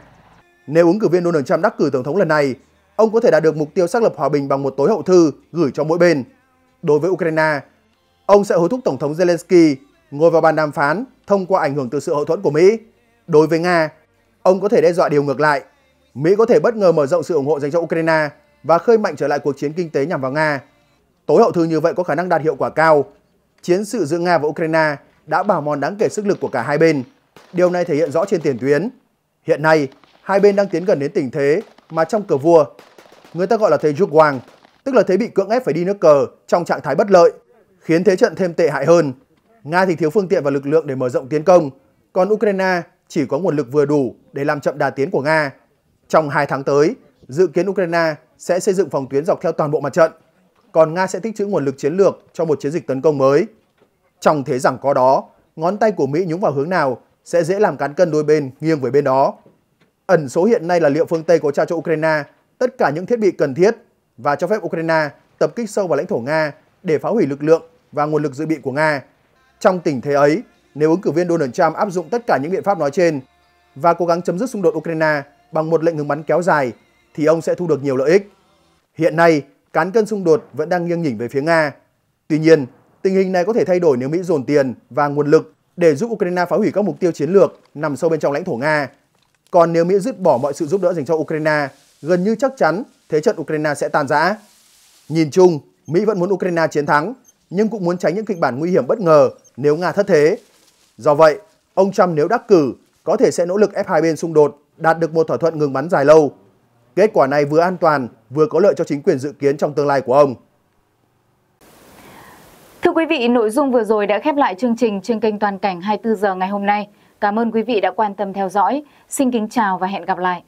Nếu ứng cử viên Donald Trump đắc cử tổng thống lần này, ông có thể đạt được mục tiêu xác lập hòa bình bằng một tối hậu thư gửi cho mỗi bên. Đối với Ukraine, ông sẽ hối thúc Tổng thống Zelensky ngồi vào bàn đàm phán thông qua ảnh hưởng từ sự hậu thuẫn của Mỹ. Đối với Nga, ông có thể đe dọa điều ngược lại. Mỹ có thể bất ngờ mở rộng sự ủng hộ dành cho Ukraine và khơi mạnh trở lại cuộc chiến kinh tế nhằm vào Nga. Tối hậu thư như vậy có khả năng đạt hiệu quả cao. Chiến sự giữa Nga và Ukraine đã bào mòn đáng kể sức lực của cả hai bên. Điều này thể hiện rõ trên tiền tuyến. Hiện nay, hai bên đang tiến gần đến tình thế mà trong cờ vua, người ta gọi là thế rút hoàng, tức là thế bị cưỡng ép phải đi nước cờ trong trạng thái bất lợi, khiến thế trận thêm tệ hại hơn. Nga thì thiếu phương tiện và lực lượng để mở rộng tiến công, còn Ukraine chỉ có nguồn lực vừa đủ để làm chậm đà tiến của Nga. Trong hai tháng tới, dự kiến Ukraine sẽ xây dựng phòng tuyến dọc theo toàn bộ mặt trận, còn Nga sẽ tích trữ nguồn lực chiến lược cho một chiến dịch tấn công mới. Trong thế rằng có đó, ngón tay của Mỹ nhúng vào hướng nào sẽ dễ làm cán cân đôi bên nghiêng về bên đó. Ẩn số hiện nay là liệu phương Tây có trao cho Ukraine tất cả những thiết bị cần thiết và cho phép Ukraine tập kích sâu vào lãnh thổ Nga để phá hủy lực lượng và nguồn lực dự bị của Nga. Trong tình thế ấy, nếu ứng cử viên Donald Trump áp dụng tất cả những biện pháp nói trên và cố gắng chấm dứt xung đột Ukraine bằng một lệnh ngừng bắn kéo dài thì ông sẽ thu được nhiều lợi ích. Hiện nay, cán cân xung đột vẫn đang nghiêng nhỉnh về phía Nga. Tuy nhiên, tình hình này có thể thay đổi nếu Mỹ dồn tiền và nguồn lực để giúp Ukraine phá hủy các mục tiêu chiến lược nằm sâu bên trong lãnh thổ Nga. Còn nếu Mỹ dứt bỏ mọi sự giúp đỡ dành cho Ukraine, gần như chắc chắn thế trận Ukraine sẽ tan rã. Nhìn chung, Mỹ vẫn muốn Ukraine chiến thắng, nhưng cũng muốn tránh những kịch bản nguy hiểm bất ngờ nếu Nga thất thế. Do vậy, ông Trump nếu đắc cử có thể sẽ nỗ lực ép hai bên xung đột đạt được một thỏa thuận ngừng bắn dài lâu Kết quả này vừa an toàn, vừa có lợi cho chính quyền dự kiến trong tương lai của ông. Thưa quý vị, nội dung vừa rồi đã khép lại chương trình trên kênh Toàn cảnh 24 giờ ngày hôm nay. Cảm ơn quý vị đã quan tâm theo dõi. Xin kính chào và hẹn gặp lại.